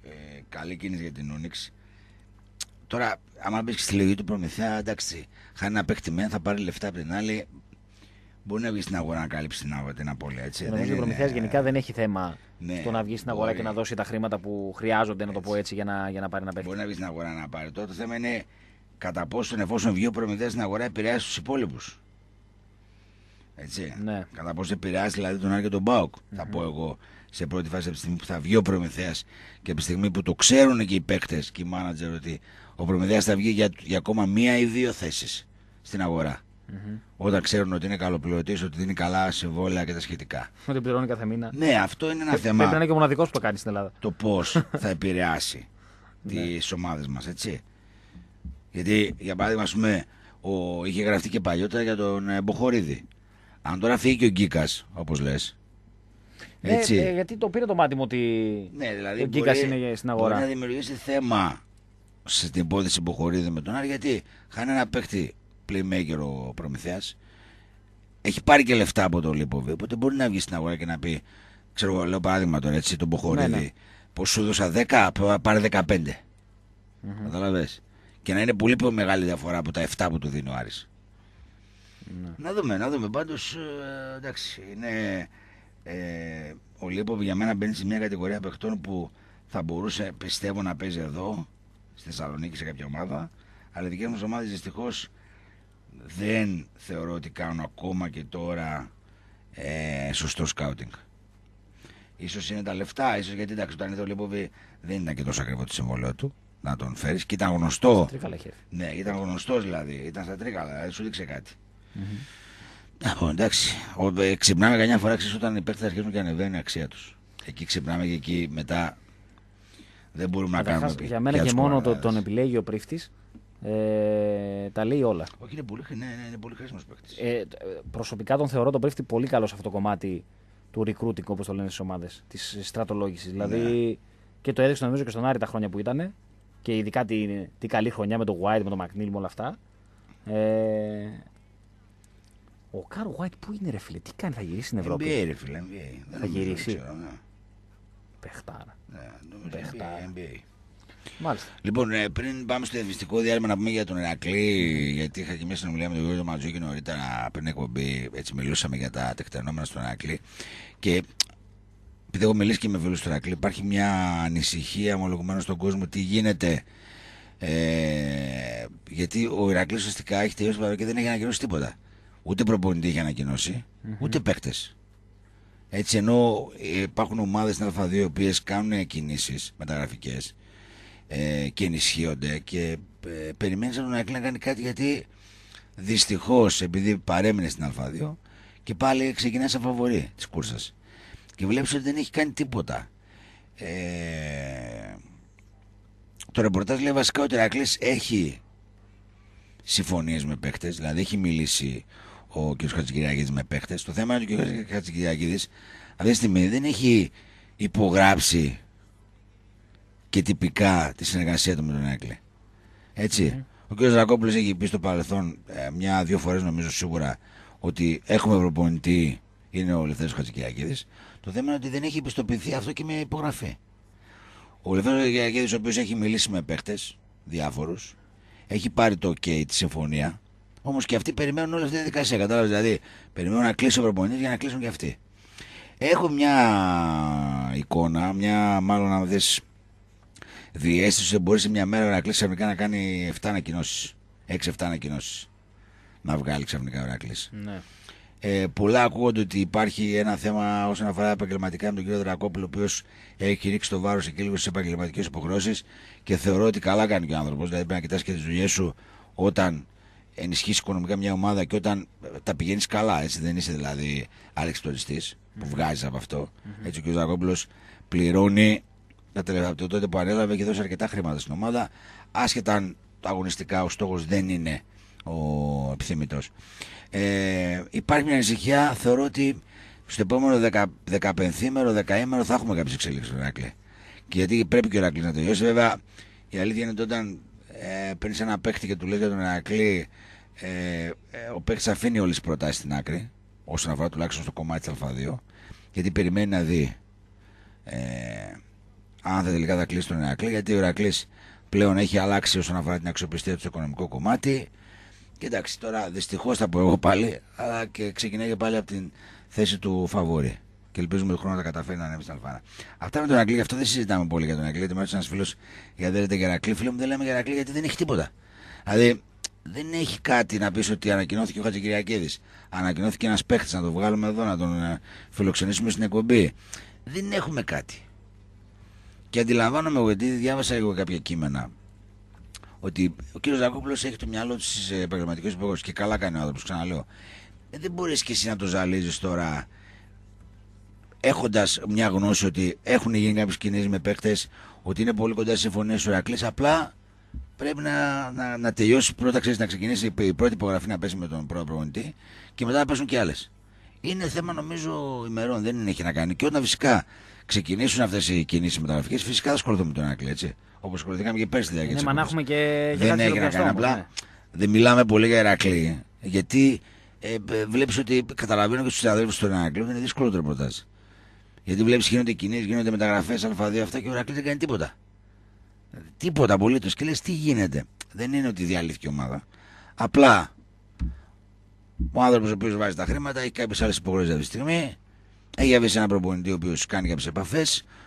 S2: ε, καλή κίνηση για την Unix. Τώρα, άμα μπεις στη λογική του προμηθεία, εντάξει, χάνει ένα παίκτη μεν, θα πάρει λεφτά από την άλλη. Μπορεί να βγει στην αγορά να καλύψει την, αγορά, την απώλεια. Έτσι. Νομίζω ότι ο προμηθεία
S1: γενικά δεν έχει θέμα
S2: ναι, στο να βγεις στην αγορά μπορεί. και να δώσει τα χρήματα που χρειάζονται, έτσι. να το πω έτσι, για να, για να πάρει ένα παίκτη. Μπορεί να βγει στην αγορά να πάρει. Τώρα το θέμα είναι κατά πόσον εφόσον βγει ο προμηθεία στην αγορά επηρεάζει τους υπόλοιπους. Έτσι. Ναι. Κατά πόσο επηρεάζει δηλαδή τον Άρη και τον Μπάουκ, mm-hmm. θα πω εγώ σε πρώτη φάση από τη στιγμή που θα βγει ο προμηθεία και από τη στιγμή που το ξέρουν και οι παίκτες και οι μάνατζερ ότι ο Προμηθέας θα βγει για, για ακόμα μία ή δύο θέσεις στην αγορα mm-hmm. Όταν ξέρουν ότι είναι καλοπληρωτής, ότι δίνει καλά συμβόλαια και τα σχετικά.
S1: Ότι πληρώνει κάθε μήνα. Ναι, αυτό είναι ένα θέμα. Πρέπει να είναι
S2: και ο μοναδικός που το κάνει στην Ελλάδα. Το πώς θα επηρεάσει ναι. τις ομάδες μας, έτσι. Γιατί, για παράδειγμα, ας πούμε, ο, είχε γραφτεί και παλιότερα για τον ε, Μποχορίδη. Αν τώρα φύγει και ο Γκίκας, όπως λες. Ναι, ε,
S1: γιατί το πήρε το μάτι μου ότι ναι, δηλαδή ο Γκίκας είναι στην αγορά. Μπορεί να
S2: δημιουργήσει θέμα στην υπόθεση που χωρίζει με τον Άρη γιατί χάνει ένα παίχτη playmaker ο Προμηθέας έχει πάρει και λεφτά από τον Λίποβι οπότε μπορεί να βγει στην αγορά και να πει ξέρω λέω παράδειγμα τώρα έτσι τον Μποχορίδη ναι, ναι. πως σου δώσα 10 πάρε 15 mm -hmm. και να είναι πολύ πιο μεγάλη διαφορά από τα 7 που του δίνει ο Άρης ναι. να δούμε να δούμε πάντως ε, εντάξει είναι ε, ο Λίποβι για μένα μπαίνει σε μια κατηγορία παιχτών που θα μπορούσε πιστεύω να παίζει εδώ στη Θεσσαλονίκη σε κάποια ομάδα. Αλλά οι δικές μα ομάδες δυστυχώς δεν θεωρώ ότι κάνουν ακόμα και τώρα ε, σωστό σκάουτινγκ. Ίσως είναι τα λεφτά, ίσως γιατί εντάξει, όταν είδε ο Λίμποβι δεν ήταν και τόσο ακριβό το συμβόλαιό του να τον φέρεις και ήταν γνωστό. τρίκαλα Ναι, ήταν γνωστός δηλαδή. Ήταν στα τρίκαλα, δηλαδή σου δείξε κάτι. Mm-hmm. εντάξει. Ε, ξυπνάμε καμιά φορά ξέρεις όταν οι παίχτε αρχίζουν και ανεβαίνει η αξία τους. Εκεί ξυπνάμε και εκεί μετά δεν μπορούμε να κάνουμε. Για μένα και μόνο τον επιλέγει ο
S1: πρίφτης. Ε, τα λέει
S2: όλα. Όχι, είναι πολύ, ναι, ναι, είναι πολύ χρήσιμος παίκτης.
S1: Ε, ε, προσωπικά τον θεωρώ τον πρίφτη πολύ καλό σε αυτό το κομμάτι του recruiting, όπως το λένε στις ομάδες, της στρατολόγησης. Δηλαδή, ναι. Δηλαδή και το έδειξε νομίζω και στον Άρη τα χρόνια που ήταν και ειδικά την, καλή χρονιά με τον White, με τον Μακνίλ, με όλα αυτά. Ε, ο Κάρο White πού είναι ρε φίλε, τι κάνει, θα γυρίσει στην Ευρώπη. NBA ρε φίλε,
S2: NBA. Θα γυρίσει. Ναι. Πεχτάρα. Ναι, Πεχτάρα. Πεχτάρα. NBA. Μάλιστα. Λοιπόν, ε, πριν πάμε στο ειδηστικό διάλειμμα να πούμε για τον Ερακλή, γιατί είχα και μια συνομιλία με τον Γιώργο Ματζούκη νωρίτερα πριν εκπομπή. Έτσι, μιλούσαμε για τα τεκτενόμενα στον Ερακλή. Και επειδή έχω μιλήσει και με φίλους του Ερακλή, υπάρχει μια ανησυχία ομολογουμένως στον κόσμο τι γίνεται. Ε, γιατί ο Ηρακλή ουσιαστικά έχει τελειώσει και δεν έχει ανακοινώσει τίποτα. Ούτε προπονητή έχει ούτε παίκτες. Έτσι, ενώ υπάρχουν ομάδες στην α οι οποίες κάνουν κινήσεις μεταγραφικές ε, και ενισχύονται και ε, από τον να κάνει κάτι γιατί δυστυχώς επειδή παρέμεινε στην α και πάλι ξεκινάει σαν φαβορή της κούρσας Και βλέπεις ότι δεν έχει κάνει τίποτα. Ε, το ρεπορτάζ λέει βασικά ότι ο Ηρακλής έχει συμφωνίες με παίκτες, δηλαδή έχει μιλήσει ο κ. Χατζικυριακίδη με παίχτες. Το θέμα είναι ότι ο κ. Χατζικυριακίδη αυτή τη στιγμή δεν έχει υπογράψει και τυπικά τη συνεργασία του με τον Έκλε. Έτσι. Ναι. Ο κ. Ζακόπουλος έχει πει στο παρελθόν ε, μια-δύο φορές νομίζω σίγουρα ότι έχουμε προπονητή, είναι ο Λευθέρη Χατζικυριακίδη. Το θέμα είναι ότι δεν έχει επιστοποιηθεί αυτό και με υπογραφή. Ο Λευθέρη Χατζικυριακίδη, ο οποίος έχει μιλήσει με παίχτες διάφορους, έχει πάρει το OK τη συμφωνία Όμως και αυτοί περιμένουν όλη αυτή τη δικασία, Κατάλαβες δηλαδή, περιμένουν να κλείσουν οι για να κλείσουν και αυτοί. Έχω μια εικόνα, μια μάλλον να δεις διέστηση ότι μπορείς σε μια μέρα να κλείσει ξαφνικά να κάνει 7 ανακοινώσει. 6-7 ανακοινώσεις. Να βγάλει ξαφνικά ο Ναι. Ε, πολλά ακούγονται ότι υπάρχει ένα θέμα όσον αφορά επαγγελματικά με τον κύριο Δρακόπουλο, ο οποίος έχει ρίξει το βάρος εκεί λίγο στις επαγγελματικές υποχρεώσεις και θεωρώ ότι καλά κάνει και ο άνθρωπος. Δηλαδή πρέπει να κοιτάς και τις δουλειές σου όταν ενισχύσεις οικονομικά μια ομάδα και όταν ε, τα πηγαίνεις καλά, έτσι δεν είσαι δηλαδή εξτοριστή Τουριστή που βγάζεις από Έτσι ο κ. Ζαγόπουλος πληρώνει τα τελευταία, τότε που ανέλαβε και δώσει αρκετά χρήματα στην ομάδα, άσχετα αν αγωνιστικά ο στόχος δεν είναι ο επιθυμητός. Ε, υπάρχει μια ανησυχία, θεωρώ ότι στο επόμενο 15 μέρο, 10 θα έχουμε κάποιες εξελίξεις στον γιατί πρέπει και ο Ράκλη να τελειώσει, βέβαια. Η αλήθεια είναι ότι όταν πριν ε, παίρνεις ένα παίκτη και του λέει για τον Ερακλή, ε, ε, ο παίκτης αφήνει όλες τις προτάσεις στην άκρη, όσον αφορά τουλάχιστον στο κομμάτι της Α2, γιατί περιμένει να δει ε, αν θα τελικά θα κλείσει τον Ερακλή, γιατί ο Ερακλή πλέον έχει αλλάξει όσον αφορά την αξιοπιστία του στο οικονομικό κομμάτι. Και εντάξει τώρα δυστυχώς θα πω εγώ πάλι, αλλά και ξεκινάει πάλι από την θέση του Φαβόρη και ελπίζουμε τον χρόνος να τα καταφέρει να ανέβει στην Αλφάνα. Αυτά με τον Αγγλί, αυτό δεν συζητάμε πολύ για τον Αγγλί. Γιατί μάλιστα ένας φίλος για δεν λέτε Γερακλή. Φίλο μου δεν λέμε Γερακλή γιατί δεν έχει τίποτα. Δηλαδή δεν έχει κάτι να πεις ότι ανακοινώθηκε ο Χατζη Ανακοινώθηκε ένας παίχτης να τον βγάλουμε εδώ, να τον ε, φιλοξενήσουμε στην εκπομπή. Δεν έχουμε κάτι. Και αντιλαμβάνομαι εγώ, γιατί διάβασα εγώ κάποια κείμενα, ότι ο κύριος Ζακόπουλο έχει το μυαλό τη επαγγελματική επαγγελματικέ και καλά κάνει ο άνθρωπος, ξαναλέω. Ε, δεν μπορείς και εσύ να το ζαλίζεις τώρα έχοντας μια γνώση ότι έχουν γίνει κάποιες κινήσεις με παίχτε, ότι είναι πολύ κοντά στις συμφωνίες του Ερακλής, απλά πρέπει να, να, να τελειώσει πρώτα, ξέρεις, να ξεκινήσει η πρώτη υπογραφή να πέσει με τον πρώτο προγραμματή και μετά να πέσουν και άλλες. Είναι θέμα νομίζω ημερών, δεν έχει να κάνει. Και όταν φυσικά ξεκινήσουν αυτές οι κινήσεις μεταγραφικές, φυσικά θα ασχοληθούμε με τον Ερακλή, έτσι. Όπως ασχοληθήκαμε και πέρσι δηλαδή. Ναι, μα έχουμε
S1: και. Δεν έχει να κάνει. Απλά
S2: ναι. δεν μιλάμε πολύ για Ερακλή, γιατί ε, ε βλέπεις ότι καταλαβαίνω και στους συναδέλφους του Ερακλή είναι δύσκολο το γιατί βλέπεις γίνονται κινήσεις, γίνονται μεταγραφές Α2 αυτά και ο Ρακλής δεν κάνει τίποτα. Τίποτα απολύτως. Και λες τι γίνεται. Δεν είναι ότι διαλύθηκε η ομάδα. Απλά ο άνθρωπος ο οποίος βάζει τα χρήματα έχει κάποιες άλλες υποχρεώσει αυτή τη στιγμή. Έχει αφήσει ένα προπονητή ο οποίος κάνει κάποιες επαφές.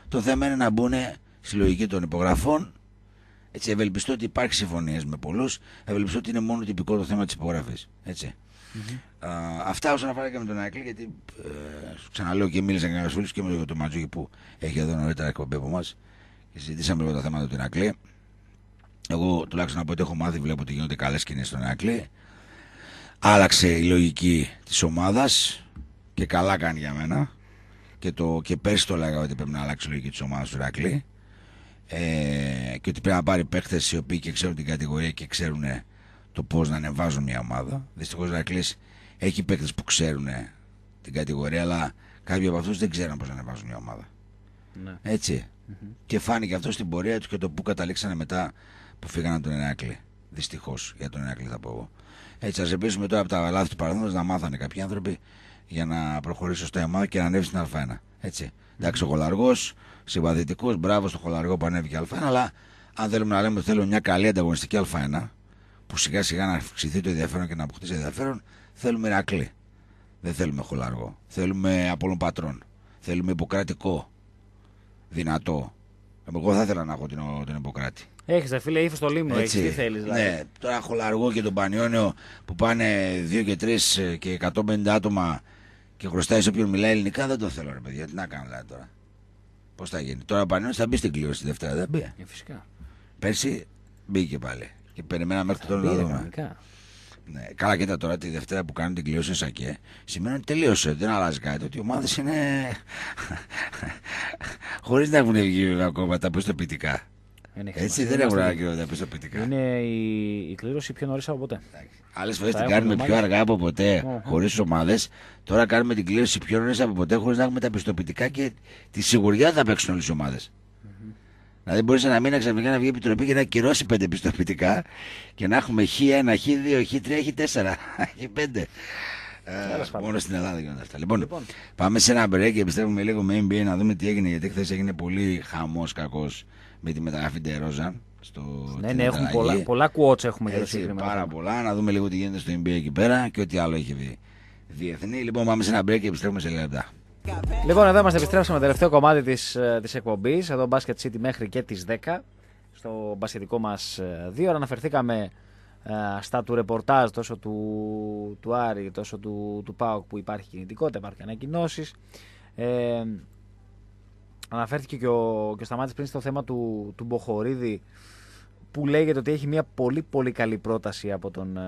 S2: Το θέμα είναι να μπουν στη λογική των υπογραφών. Έτσι, ευελπιστώ ότι υπάρχει συμφωνίες με πολλούς. Ευελπιστώ ότι είναι μόνο τυπικό το θέμα της υπογραφής. Έτσι αυτά όσον αφορά και με τον Ακλή, γιατί ε, σου ξαναλέω και μίλησα και με φίλους και με τον Ματζούκη που έχει εδώ νωρίτερα εκπομπή από εμάς και συζητήσαμε λίγο τα θέματα του Ηρακλή. Εγώ τουλάχιστον από ό,τι έχω μάθει, βλέπω ότι γίνονται καλές κινήσει στον Ηρακλή. Άλλαξε η λογική της ομάδας και καλά κάνει για μένα. Και, το, και πέρσι το λέγαμε ότι πρέπει να αλλάξει η λογική της ομάδας του Ηρακλή. Ε, και ότι πρέπει να πάρει παίχτε οι οποίοι και ξέρουν την κατηγορία και ξέρουν το πώς να ανεβάζουν μια ομάδα. Δυστυχώς ο Ρακλή έχει παίκτες που ξέρουν ε, την κατηγορία, αλλά κάποιοι από αυτούς δεν ξέρουν πώς να ανεβάζουν μια ομάδα. Ναι. Έτσι. Mm -hmm. Και φάνηκε αυτό στην πορεία του και το που καταλήξανε μετά που φύγανε από τον Ερακλή. Δυστυχώς για τον Ερακλή θα πω εγώ. Έτσι, ας ελπίσουμε τώρα από τα λάθη του παρελθόντο να μάθανε κάποιοι άνθρωποι για να προχωρήσουν στο ΕΜΑ και να ανέβει στην Α1. Έτσι. Εντάξει, ο κολαργό, συμπαθητικός, μπράβο στο κολαργό που ανέβηκε Α1, αλλά αν θέλουμε να λέμε ότι θέλουμε μια καλή ανταγωνιστική Α1, που σιγά σιγά να αυξηθεί το ενδιαφέρον και να αποκτήσει ενδιαφέρον, θέλουμε Ηρακλή. Δεν θέλουμε χολαργό. Θέλουμε Απόλων Πατρών. Θέλουμε υποκρατικό Δυνατό. Εγώ θα ήθελα να έχω τον, τον Ιπποκράτη. Έχεις, δε φίλε, ύφο στο λίμνο. τι θέλεις. Ναι, δηλαδή. Ναι, τώρα χολαργό και τον Πανιόνιο που πάνε 2 και 3 και 150 άτομα και χρωστάει σε όποιον μιλάει ελληνικά. Δεν το θέλω, ρε παιδιά. Τι να κάνω δηλαδή, τώρα. Πώς θα γίνει. Τώρα ο Πανιόνιος θα μπει στην κλήρωση τη Δευτέρα. Δεν μπει. Ε, φυσικά. Πέρσι μπήκε πάλι. Και περιμέναμε μέχρι τώρα να δούμε. Ναι, καλά, κοίτα τώρα τη Δευτέρα που κάνουν την κλήρωση Σακέ. Σημαίνει ότι τελείωσε, δεν αλλάζει κάτι. Ότι οι ομάδες είναι. χωρίς να έχουν βγει ακόμα τα πιστοποιητικά. Έτσι δεν έχουν βγει τα πιστοποιητικά.
S1: Είναι η,
S2: η κλήρωση πιο νωρίς από ποτέ. Άλλες φορές την κάνουμε πιο αργά από ποτέ, χωρί ομάδες. Τώρα κάνουμε την κλήρωση πιο νωρίς από ποτέ, χωρίς να έχουμε τα πιστοποιητικά και τη σιγουριά θα παίξουν όλες οι ομάδες. Δηλαδή μπορούσε να μήνα ξαφνικά να βγει η επιτροπή και να κυρώσει πέντε πιστοποιητικά και να έχουμε Χ1, Χ2, Χ3, Χ4, Χ5. μόνο στην Ελλάδα γίνονται αυτά. Λοιπόν, λοιπόν, πάμε σε ένα break και επιστρέφουμε λίγο με NBA να δούμε τι έγινε. Γιατί χθες έγινε πολύ χαμός κακός με τη μεταγραφή Ντερόζα. Στο ναι, ναι, έχουν πολλά, πολλά έχουμε για το Πάρα πολλά. Να δούμε λίγο τι γίνεται στο NBA εκεί πέρα και ό,τι άλλο έχει βγει Διεθνή. Λοιπόν, πάμε σε ένα break και επιστρέφουμε σε λεπτά. Λοιπόν, εδώ είμαστε,
S1: επιστρέψαμε το τελευταίο κομμάτι της, ε, της εκπομπής, εδώ Basket City μέχρι και τις 10, στο μπασκετικό μας 2. Ε, Αναφερθήκαμε ε, στα του ρεπορτάζ τόσο του, του Άρη, τόσο του, του ΠΑΟΚ που υπάρχει κινητικότητα, υπάρχουν ανακοινώσεις. Ε, αναφέρθηκε και ο, και ο Σταμάτης πριν στο θέμα του, του Μποχορίδη που λέγεται ότι έχει μια πολύ πολύ καλή πρόταση από τον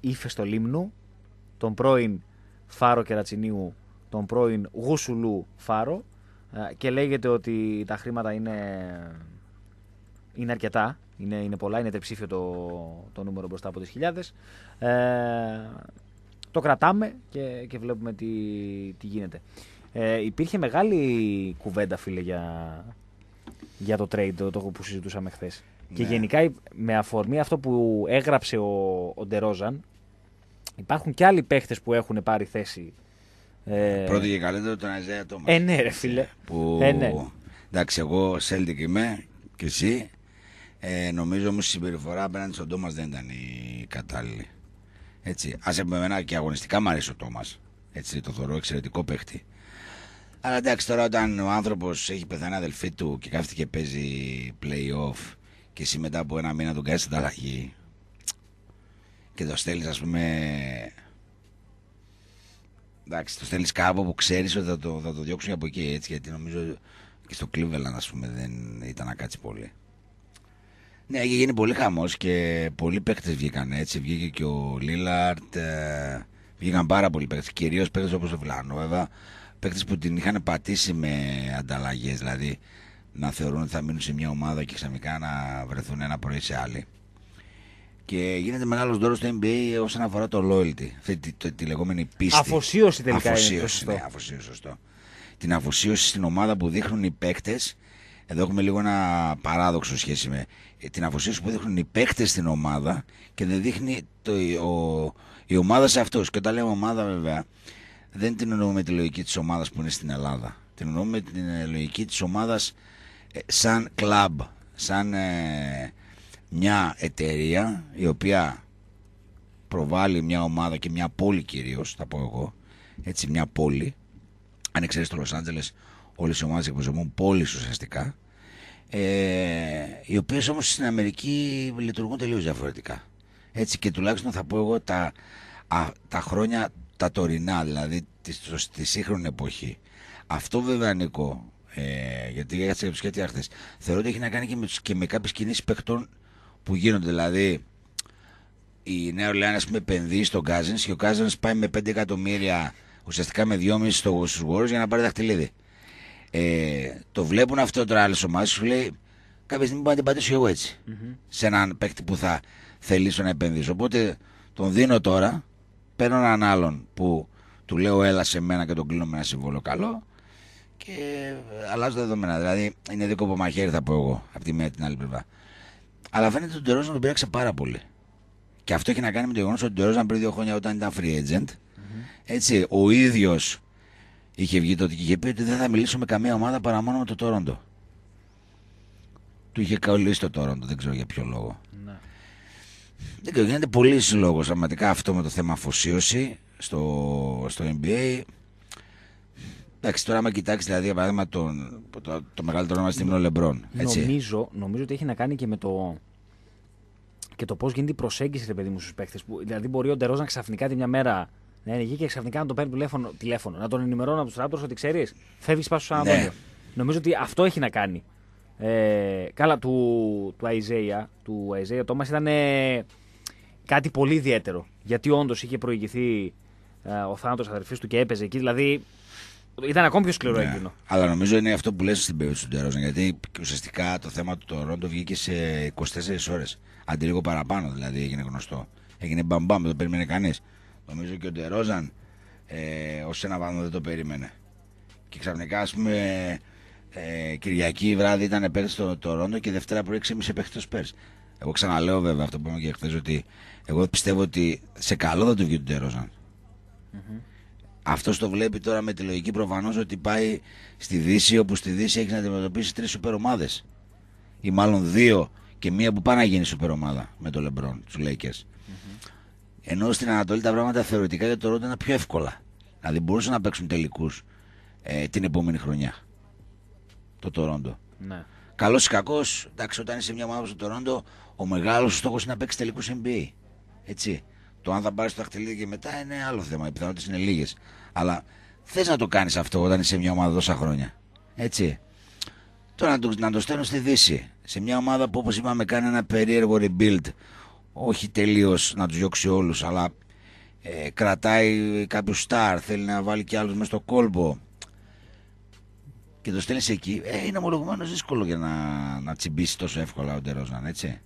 S1: Ήφεστο Λίμνου, τον πρώην Φάρο Κερατσινίου τον πρώην Γουσουλού Φάρο ε, και λέγεται ότι τα χρήματα είναι, είναι αρκετά, είναι, είναι πολλά, είναι τριψήφιο το, το νούμερο μπροστά από τις χιλιάδες. Ε, το κρατάμε και, και βλέπουμε τι, τι γίνεται. Ε, υπήρχε μεγάλη κουβέντα φίλε για, για το trade το, το που συζητούσαμε χθες. Και ναι. γενικά με αφορμή αυτό που έγραψε ο, ο Ντερόζαν, υπάρχουν και άλλοι παίχτες που έχουν πάρει θέση
S2: ε, Πρώτο και καλύτερο τον Αζέα Τόμα. Ε,
S1: ναι, ρε φίλε.
S2: Που... Ε, ναι. Εντάξει, εγώ Σέλτικ είμαι και εσύ. Ε, νομίζω όμως η συμπεριφορά απέναντι στον Τόμα δεν ήταν η κατάλληλη. Έτσι. Ας εμένα και αγωνιστικά μου αρέσει ο Τόμα. Έτσι, το θεωρώ εξαιρετικό παίχτη. Αλλά εντάξει, τώρα όταν ο άνθρωπος έχει πεθάνει αδελφή του και κάθεται και παίζει playoff και εσύ μετά από ένα μήνα τον κάνεις την αλλαγή και το στέλνεις, ας πούμε, εντάξει, το στέλνεις κάπου που ξέρεις ότι θα το, θα το διώξουν από εκεί έτσι. Γιατί νομίζω και στο Cleveland, ας πούμε, δεν ήταν να κάτσει πολύ. Ναι, είχε γίνει πολύ χαμός και πολλοί παίκτες βγήκαν έτσι. Βγήκε και ο Λίλαρτ. Ε, βγήκαν πάρα πολλοί παίκτες. Κυρίως παίκτες όπως ο Βλάνο, βέβαια. Παίκτες που την είχαν πατήσει με ανταλλαγές. Δηλαδή να θεωρούν ότι θα μείνουν σε μια ομάδα και ξαφνικά να βρεθούν ένα πρωί σε άλλη. Και γίνεται μεγάλος δώρος στο NBA όσον αφορά το loyalty, αυτή τη, λεγόμενη πίστη. Αφοσίωση τελικά αφοσίωση, είναι. Ναι, αφοσίωση, σωστό. Την αφοσίωση στην ομάδα που δείχνουν οι παίκτες. Εδώ έχουμε λίγο ένα παράδοξο σχέση με ε, την αφοσίωση που δείχνουν οι παίκτες στην ομάδα και δεν δείχνει το, η ομάδα σε αυτούς. Και όταν λέμε ομάδα, βέβαια, δεν την εννοούμε τη λογική της ομάδας που είναι στην Ελλάδα. Την εννοούμε την ε, λογική της ομάδας ε, σαν κλαμπ, σαν μια εταιρεία η οποία προβάλλει μια ομάδα και μια πόλη κυρίως, θα πω εγώ. Έτσι, μια πόλη. Αν ξέρει το Λο Άντζελε, όλες οι ομάδες εκπροσωπούν πόλεις ουσιαστικά. Ε, οι οποίες όμως στην Αμερική λειτουργούν τελείως διαφορετικά. Έτσι και τουλάχιστον θα πω εγώ τα, τα χρόνια τα τωρινά, δηλαδή τη, στη σύγχρονη εποχή. Αυτό βέβαια Νίκο, ε, γιατί έτσι και χθε, θεωρώ ότι έχει να κάνει και με, και με κάποιες κινήσεις παιχτών που γίνονται. Δηλαδή, η Νέα Ορλεάνη, ας πούμε, επενδύει στον Κάζεν και ο Κάζεν πάει με 5 εκατομμύρια, ουσιαστικά με 2,5 στο γόρους για να πάρει δαχτυλίδι. Ε, το βλέπουν αυτό τώρα άλλες ομάδες, σου λέει κάποια στιγμή μπορεί να την πατήσω εγώ Σε έναν παίκτη που θα θελήσω να επενδύσω. Οπότε τον δίνω τώρα, παίρνω έναν άλλον που του λέω έλα σε μένα και τον κλείνω με ένα συμβόλο καλό και αλλάζω τα δεδομένα. Δηλαδή είναι δίκοπο μαχαίρι θα πω εγώ από τη μία την άλλη πλευρά. Αλλά φαίνεται ότι ο Ντερόζαν τον πήραξε πάρα πολύ. Και αυτό έχει να κάνει με το γεγονός ότι ο Ντερόζαν πριν δύο χρόνια όταν ήταν free agent, έτσι, ο ίδιος είχε βγει τότε και είχε πει ότι δεν θα μιλήσω με καμία ομάδα παρά μόνο με το Τόροντο. Του είχε καλύψει το Τόροντο, δεν ξέρω για ποιο λογο Ναι. Δεν ξέρω, γίνεται πολύ λόγος πραγματικά αυτό με το θέμα αφοσίωση στο, στο NBA. Εντάξει, τώρα άμα κοιτάξεις δηλαδή για παράδειγμα τον, το, το μεγαλύτερο όνομα στην είναι ο Λεμπρόν. Νομίζω,
S1: νομίζω ότι έχει να κάνει και με το. Και το πώς γίνεται η προσέγγιση, ρε παιδί μου, στους παίχτε. Δηλαδή, μπορεί ο να ξαφνικά τη μια μέρα να είναι και ξαφνικά να τον παίρνει τηλέφωνο, τηλέφωνο να τον ενημερώνει από τους Ράπτορ ότι ξέρεις, φεύγεις πάνω στο ναι. Νομίζω ότι αυτό έχει να κάνει. Ε, καλά, του, του Αιζέα, του Αιζέα Τόμα ήταν κάτι πολύ ιδιαίτερο. Γιατί όντως είχε προηγηθεί ε, ο θάνατος αδερφής του και έπαιζε εκεί. Δηλαδή, ήταν ακόμη πιο σκληρό ναι. Έγκυνο. Αλλά
S2: νομίζω είναι αυτό που λες στην περίπτωση του Ντερόζαν. Γιατί ουσιαστικά το θέμα του Τωρόντο βγήκε σε 24 ώρες. Αντί λίγο παραπάνω δηλαδή έγινε γνωστό. Έγινε μπαμπάμ, δεν το περίμενε κανείς. Νομίζω και ο Ντερόζαν ε, ως ένα βάθμο δεν το περίμενε. Και ξαφνικά ας πούμε ε, Κυριακή βράδυ ήταν πέρσι στο Τωρόντο και Δευτέρα πρωί ξέμισε παίχτη πέρσι. Εγώ ξαναλέω βέβαια αυτό που είπαμε και χθες ότι εγώ πιστεύω ότι σε καλό θα του βγει ο Ντερόζαν. Αυτός το βλέπει τώρα με τη λογική προφανώς ότι πάει στη Δύση, όπου στη Δύση έχεις να αντιμετωπίσεις τρεις σούπερ ομάδε. Ή μάλλον δύο και μία που πάει να γίνει σούπερ ομάδα με το Λεμπρόν, τους λεικε Ενώ στην Ανατολή τα πράγματα θεωρητικά για το Ρόντο είναι πιο εύκολα. Δηλαδή μπορούσαν να παίξουν τελικούς ε, την επόμενη χρονιά. Το Τωρόντο. Ναι. Καλός ή κακός, εντάξει, όταν είσαι μια ομάδα στο Τωρόντο, ο μεγάλος στόχος είναι να παίξεις τελικούς NBA. Έτσι. Το αν θα πάρεις το δαχτυλίδι και μετά είναι άλλο θέμα. Οι πιθανότητες είναι λίγες. Αλλά θες να το κάνεις αυτό όταν είσαι μια ομάδα τόσα χρόνια. Έτσι. Τώρα να το, να στέλνω στη Δύση. Σε μια ομάδα που όπως είπαμε κάνει ένα περίεργο rebuild. Όχι τελείως να τους διώξει όλους, αλλά ε, κρατάει κάποιου star, Θέλει να βάλει και άλλου μέσα στο κόλπο. Και το στέλνεις εκεί. Ε, είναι ομολογουμένως δύσκολο για να, να τσιμπήσει τόσο εύκολα ο Ντερόζαν, έτσι.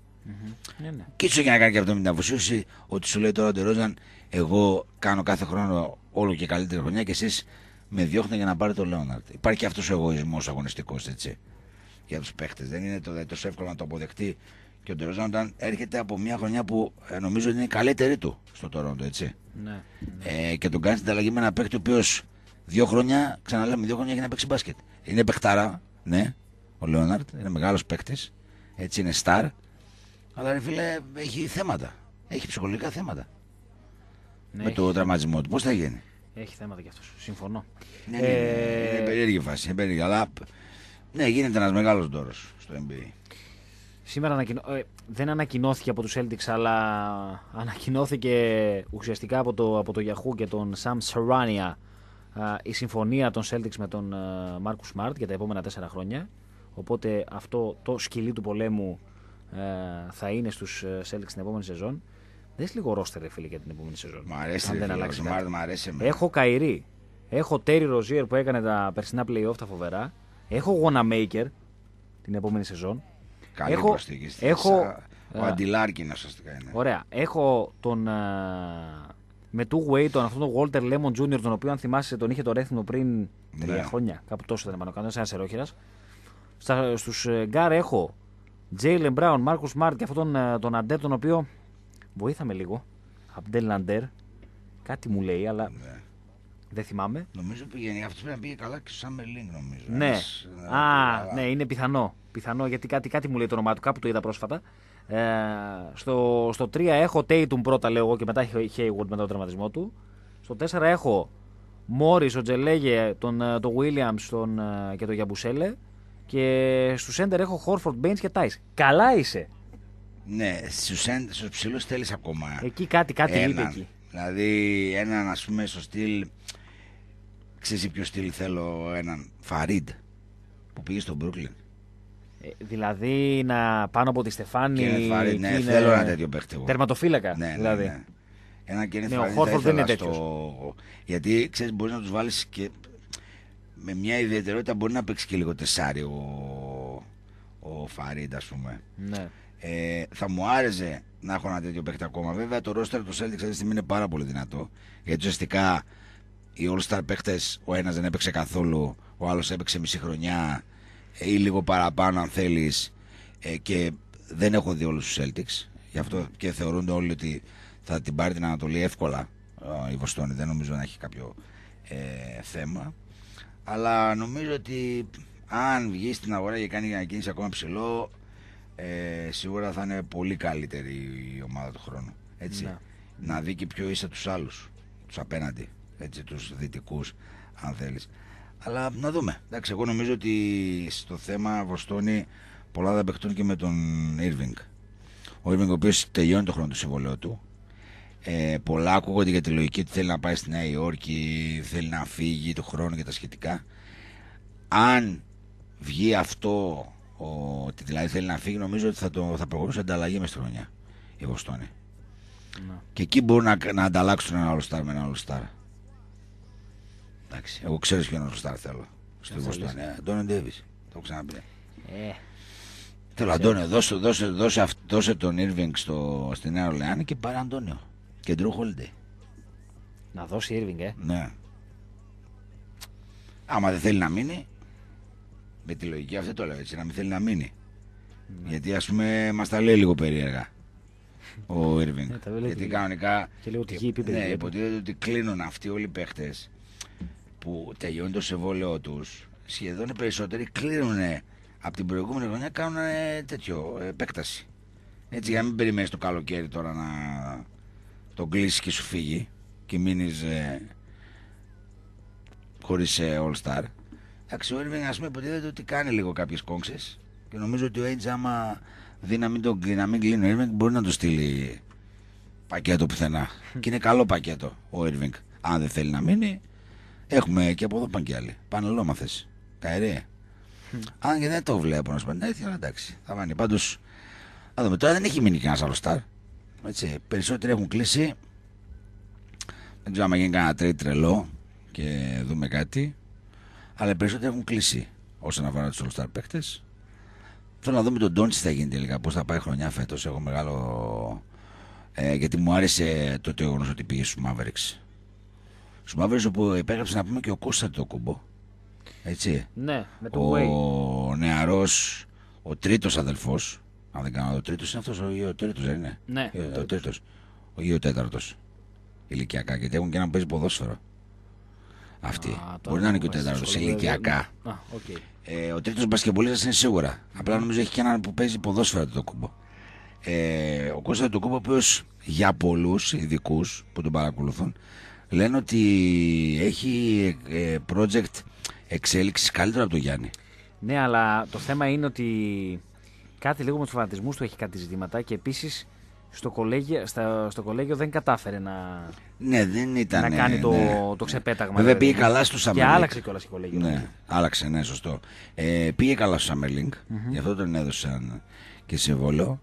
S2: Ναι, ναι. Και για να κάνει και αυτό με την αφοσίωση, ότι σου λέει τώρα ο Ντερόζαν, εγώ κάνω κάθε χρόνο όλο και καλύτερη χρονιά και εσείς με διώχνετε για να πάρετε τον Λέοναρτ. Υπάρχει και αυτός ο εγωισμός αγωνιστικός, έτσι. Για τους παίχτες. Δεν είναι το, τόσο εύκολο να το αποδεχτεί. Και ο Ντερόζαν όταν έρχεται από μια χρονιά που ε, νομίζω ότι είναι η καλύτερη του στο Τωρόντο, έτσι. Ναι, ναι. Ε, και τον κάνει την αλλαγή με ένα παίχτη ο οποίος δύο χρόνια, ξαναλέμε, δύο χρόνια έχει να παίξει μπάσκετ. Είναι παιχτάρα, ναι, ο Λέοναρτ, είναι μεγάλος παίχτη. Έτσι είναι στάρ αλλά ρε φίλε έχει θέματα. Έχει ψυχολογικά θέματα. Ναι, με το τραυματισμό του. Πώς θα γίνει. Έχει θέματα κι αυτός. Συμφωνώ.
S1: Ναι, ναι, ναι, ναι, ναι ε, Είναι περίεργη
S2: φάση. Είναι περίεργη. Αλλά ναι, γίνεται ένας μεγάλος δώρο στο NBA. Σήμερα ανακοινω... Ε,
S1: δεν ανακοινώθηκε από τους Celtics αλλά ανακοινώθηκε ουσιαστικά από το, από το Yahoo και τον Sam Sarania η συμφωνία των Celtics με τον ε, Marcus Smart για τα επόμενα τέσσερα χρόνια. Οπότε αυτό το σκυλί του πολέμου ε, θα είναι στους Σέλξ ε, την επόμενη σεζόν. Δες λίγο ρόστερ, φίλε, για την επόμενη σεζόν. Μ' αρέσει, αν δεν αλλάξει μ μ Έχω Καϊρή. Έχω Τέρι Ροζίερ που έκανε τα περσινά playoff τα φοβερά. Έχω Wanamaker την επόμενη σεζόν. Καλή έχω, προσθήκη. Έχω, ε, ο Αντιλάρκινα, ουσιαστικά είναι. Ωραία. Έχω τον. με του Γουέι, τον αυτόν τον Walter Lemon Jr., τον οποίο αν θυμάσαι τον είχε το ρέθιμο πριν τρία ναι. χρόνια. Κάπου τόσο ήταν πάνω. Ένας ερόχειρας. Στου Γκάρ έχω Τζέιλεν Μπράουν, Μάρκο Σμαρτ και αυτόν ε, τον Αντέρ, τον οποίο βοήθαμε λίγο. Αμπτέλ Αντέρ, κάτι μου λέει, αλλά ναι. δεν θυμάμαι. Νομίζω
S2: πηγαίνει. Αυτός πρέπει να πήγε καλά και στο Σάμερ νομίζω. Ναι, ε, Α, ναι,
S1: είναι πιθανό. Πιθανό γιατί κάτι, κάτι μου λέει το όνομά του, κάπου το είδα πρόσφατα. Ε, στο, στο 3 έχω Τέιτουν πρώτα, λέω εγώ, και μετά Χέιγουρντ μετά τον τραυματισμό του. Στο 4 έχω Μόρι, ο Τζελέγε, τον, ε, τον και τον Γιαμπουσέλε. Και στους σέντερ έχω Χόρφορντ, Μπέιν και Τάι. Καλά είσαι.
S2: Ναι, στους ψηλούς θέλεις ακόμα.
S1: Εκεί κάτι, κάτι έναν, λείπει εκεί.
S2: Δηλαδή, έναν ας πούμε στο στυλ. Ξέρεις ποιο στυλ θέλω, έναν Φαρίντ που πήγε στο Μπρούκλιν. Ε,
S1: δηλαδή να πάνω από τη Στεφάνη. Φαρίντ, ναι, είναι... θέλω ένα τέτοιο παίχτη. Τερματοφύλακα. Ναι, ναι, δηλαδή. ναι.
S2: Ένα ναι, Ο Χόρφορντ δεν είναι τέτοιο. Γιατί ξέρεις, μπορείς να τους βάλεις και με μια ιδιαιτερότητα μπορεί να παίξει και λίγο τεσάρι ο, ο Φαρίντα, ας πούμε. Ναι. Ε, θα μου άρεσε να έχω ένα τέτοιο παίχτη ακόμα. Βέβαια το ρόστερ του Celtics αυτή τη στιγμή είναι πάρα πολύ δυνατό. Γιατί ουσιαστικά οι All-Star παίχτες, ο ένας δεν έπαιξε καθόλου, ο άλλος έπαιξε μισή χρονιά ε, ή λίγο παραπάνω αν θέλεις. Ε, και δεν έχω δει όλους τους Celtics. Γι' αυτό και θεωρούνται όλοι ότι θα την πάρει την Ανατολή εύκολα ε, η Βοστόνη. Δεν νομίζω να έχει κάποιο ε, θέμα. Αλλά νομίζω ότι αν βγει στην αγορά και κάνει μια κίνηση ακόμα ψηλό, ε, σίγουρα θα είναι πολύ καλύτερη η ομάδα του χρόνου. Έτσι. Να, να δει και πιο ίσα τους άλλους, τους απέναντι, έτσι, τους δυτικούς, αν θέλεις. Αλλά να δούμε. Εντάξει, εγώ νομίζω ότι στο θέμα Βοστόνη πολλά θα παιχτούν και με τον ήρβινγκ, Ο Ήρβινγκ ο οποίος τελειώνει το χρόνο του συμβολέου του ε, πολλά ακούγονται για τη λογική ότι θέλει να πάει στη Νέα Υόρκη, θέλει να φύγει το χρόνο και τα σχετικά. Αν βγει αυτό, ότι δηλαδή θέλει να φύγει, νομίζω ότι θα, το, θα προχωρήσει ανταλλαγή μες στη χρονιά. Η Βοστόνη. Ναι. Και εκεί μπορούν να, να ανταλλάξουν ένα άλλο με ένα All Star. Εντάξει, εγώ ξέρω ποιον All Star θέλω. Στο Βοστόνη. Ε, Αντώνιο Ντέβις. Το έχω ξαναπεί. Ε. Θέλω Αντώνιο, δώσε, δώσε, τον Irving στο, στην Νέα Ορλεάνη και πάρε Αντώνιο και Drew Να δώσει Irving, ε. Ναι. Άμα δεν θέλει να μείνει, με τη λογική αυτή το λέω έτσι, να μην θέλει να μείνει. Ναι. Γιατί ας πούμε μας τα λέει λίγο περίεργα ο Irving. Ναι, Γιατί και κανονικά. Και λίγο τυχή Ναι, υποτίθεται ότι κλείνουν αυτοί όλοι οι παίχτες που τελειώνει το σεβόλαιό τους. Σχεδόν οι περισσότεροι κλείνουν ε, από την προηγούμενη χρονιά κάνουν τέτοιο ε, επέκταση. Έτσι, για να μην περιμένεις το καλοκαίρι τώρα να τον κλείσει και σου φύγει και μείνεις ε, χωρίς ε, All Star. Εντάξει, ο Irving ας πούμε υποτίθεται ότι κάνει λίγο κάποιες κόξες και νομίζω ότι ο Έιτζ άμα δει να μην, τον, να μην κλείνει ο Irving μπορεί να το στείλει πακέτο πουθενά. Hm. και είναι καλό πακέτο ο Irving. Αν δεν θέλει να μείνει, έχουμε και από εδώ πάνε κι άλλοι. Πανελόμαθε. Καερέ. Hm. Αν και δεν το βλέπω να σου πει, ναι, αλλά εντάξει. Θα βάλει Πάντω, τώρα δεν έχει μείνει ένα άλλος Star. Έτσι, περισσότεροι έχουν κλείσει. Δεν ξέρω αν γίνει κανένα τρέι τρελό και δούμε κάτι. Αλλά περισσότεροι έχουν κλείσει όσον αφορά τους All Star Θέλω να δούμε τον Τόντσι τι θα γίνει τελικά, πώς θα πάει χρονιά φέτος. Έχω μεγάλο. Ε, γιατί μου άρεσε το γεγονός ότι πήγε στους Mavericks. Στους Mavericks όπου υπέγραψε να πούμε και ο Κώστα το κουμπό. Έτσι. Ναι, με τον Ο νεαρός, ο τρίτος αδελφός αν δεν κάνω, ο τρίτος είναι αυτός, ο τρίτος δεν είναι. Ναι, ε, ο τρίτος. Ο ή τέταρτος. Ηλικιακά. Γιατί έχουν και που παίζει ποδόσφαιρο. Αυτή. Μπορεί να είναι και ο τέταρτο ηλικιακά. Okay. Ε, ο τρίτος σα είναι σίγουρα. Απλά νομίζω έχει και έναν που παίζει ποδόσφαιρο το κούμπο. Ε, ο Κώστα του Κούμπο, ο οποίος για πολλούς ειδικούς που τον παρακολουθούν, λένε ότι έχει ε, project εξέλιξης καλύτερο από τον Γιάννη.
S1: Ναι, αλλά το θέμα είναι ότι κάτι λίγο με τους φανατισμούς του έχει κάτι ζητήματα και επίσης στο κολέγιο, στο δεν κατάφερε να,
S2: ναι, δεν ήταν, να κάνει το, ναι.
S1: το ξεπέταγμα. Βέβαια δηλαδή. πήγε καλά στο Σαμερλίνγκ. Και άλλαξε κιόλας η κολέγιο. Ναι,
S2: άλλαξε, ναι, σωστό. Ε, πήγε καλά στο Σαμερλίνγκ, mm γι' αυτό τον έδωσαν και σε βόλο.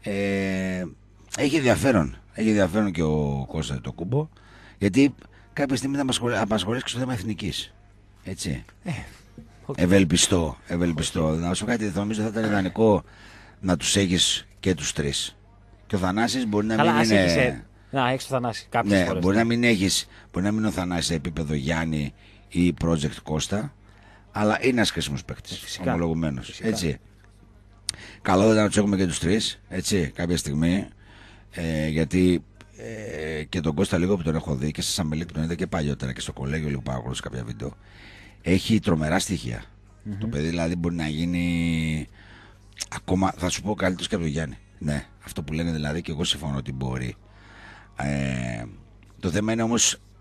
S2: Ε, έχει ενδιαφέρον. Έχει ενδιαφέρον και ο Κώστα το κούμπο. Γιατί κάποια στιγμή θα απασχολήσει και στο θέμα εθνικής. Έτσι. Ε, Okay. Ευελπιστώ, ευελπιστώ. Okay. Να σου πω κάτι, νομίζω θα ήταν ιδανικό να τους έχεις και τους τρεις. Και ο Θανάσης μπορεί να μην είναι. Έχεις, ε,
S1: να έχεις το Θανάσης κάποιες ναι, Μπορεί ναι. να
S2: μην έχεις. Μπορεί να μην είναι ο Θανάσης σε επίπεδο Γιάννη ή project Κώστα. Αλλά είναι ένας χρήσιμος παίκτης. Ε, Ομολογουμένο. Έτσι. Καλό ήταν να τους έχουμε και τους τρεις. Έτσι. Κάποια στιγμή. Ε, γιατί ε, και τον Κώστα λίγο που τον έχω δει και σε που τον είδα και παλιότερα και στο κολέγιο λίγο παρακολουθούσα κάποια βίντεο έχει τρομερά Το παιδί δηλαδή μπορεί να γίνει ακόμα, θα σου πω καλύτερος και από τον Γιάννη. Ναι, αυτό που λένε δηλαδή και εγώ συμφωνώ ότι μπορεί. Ε, το θέμα είναι όμως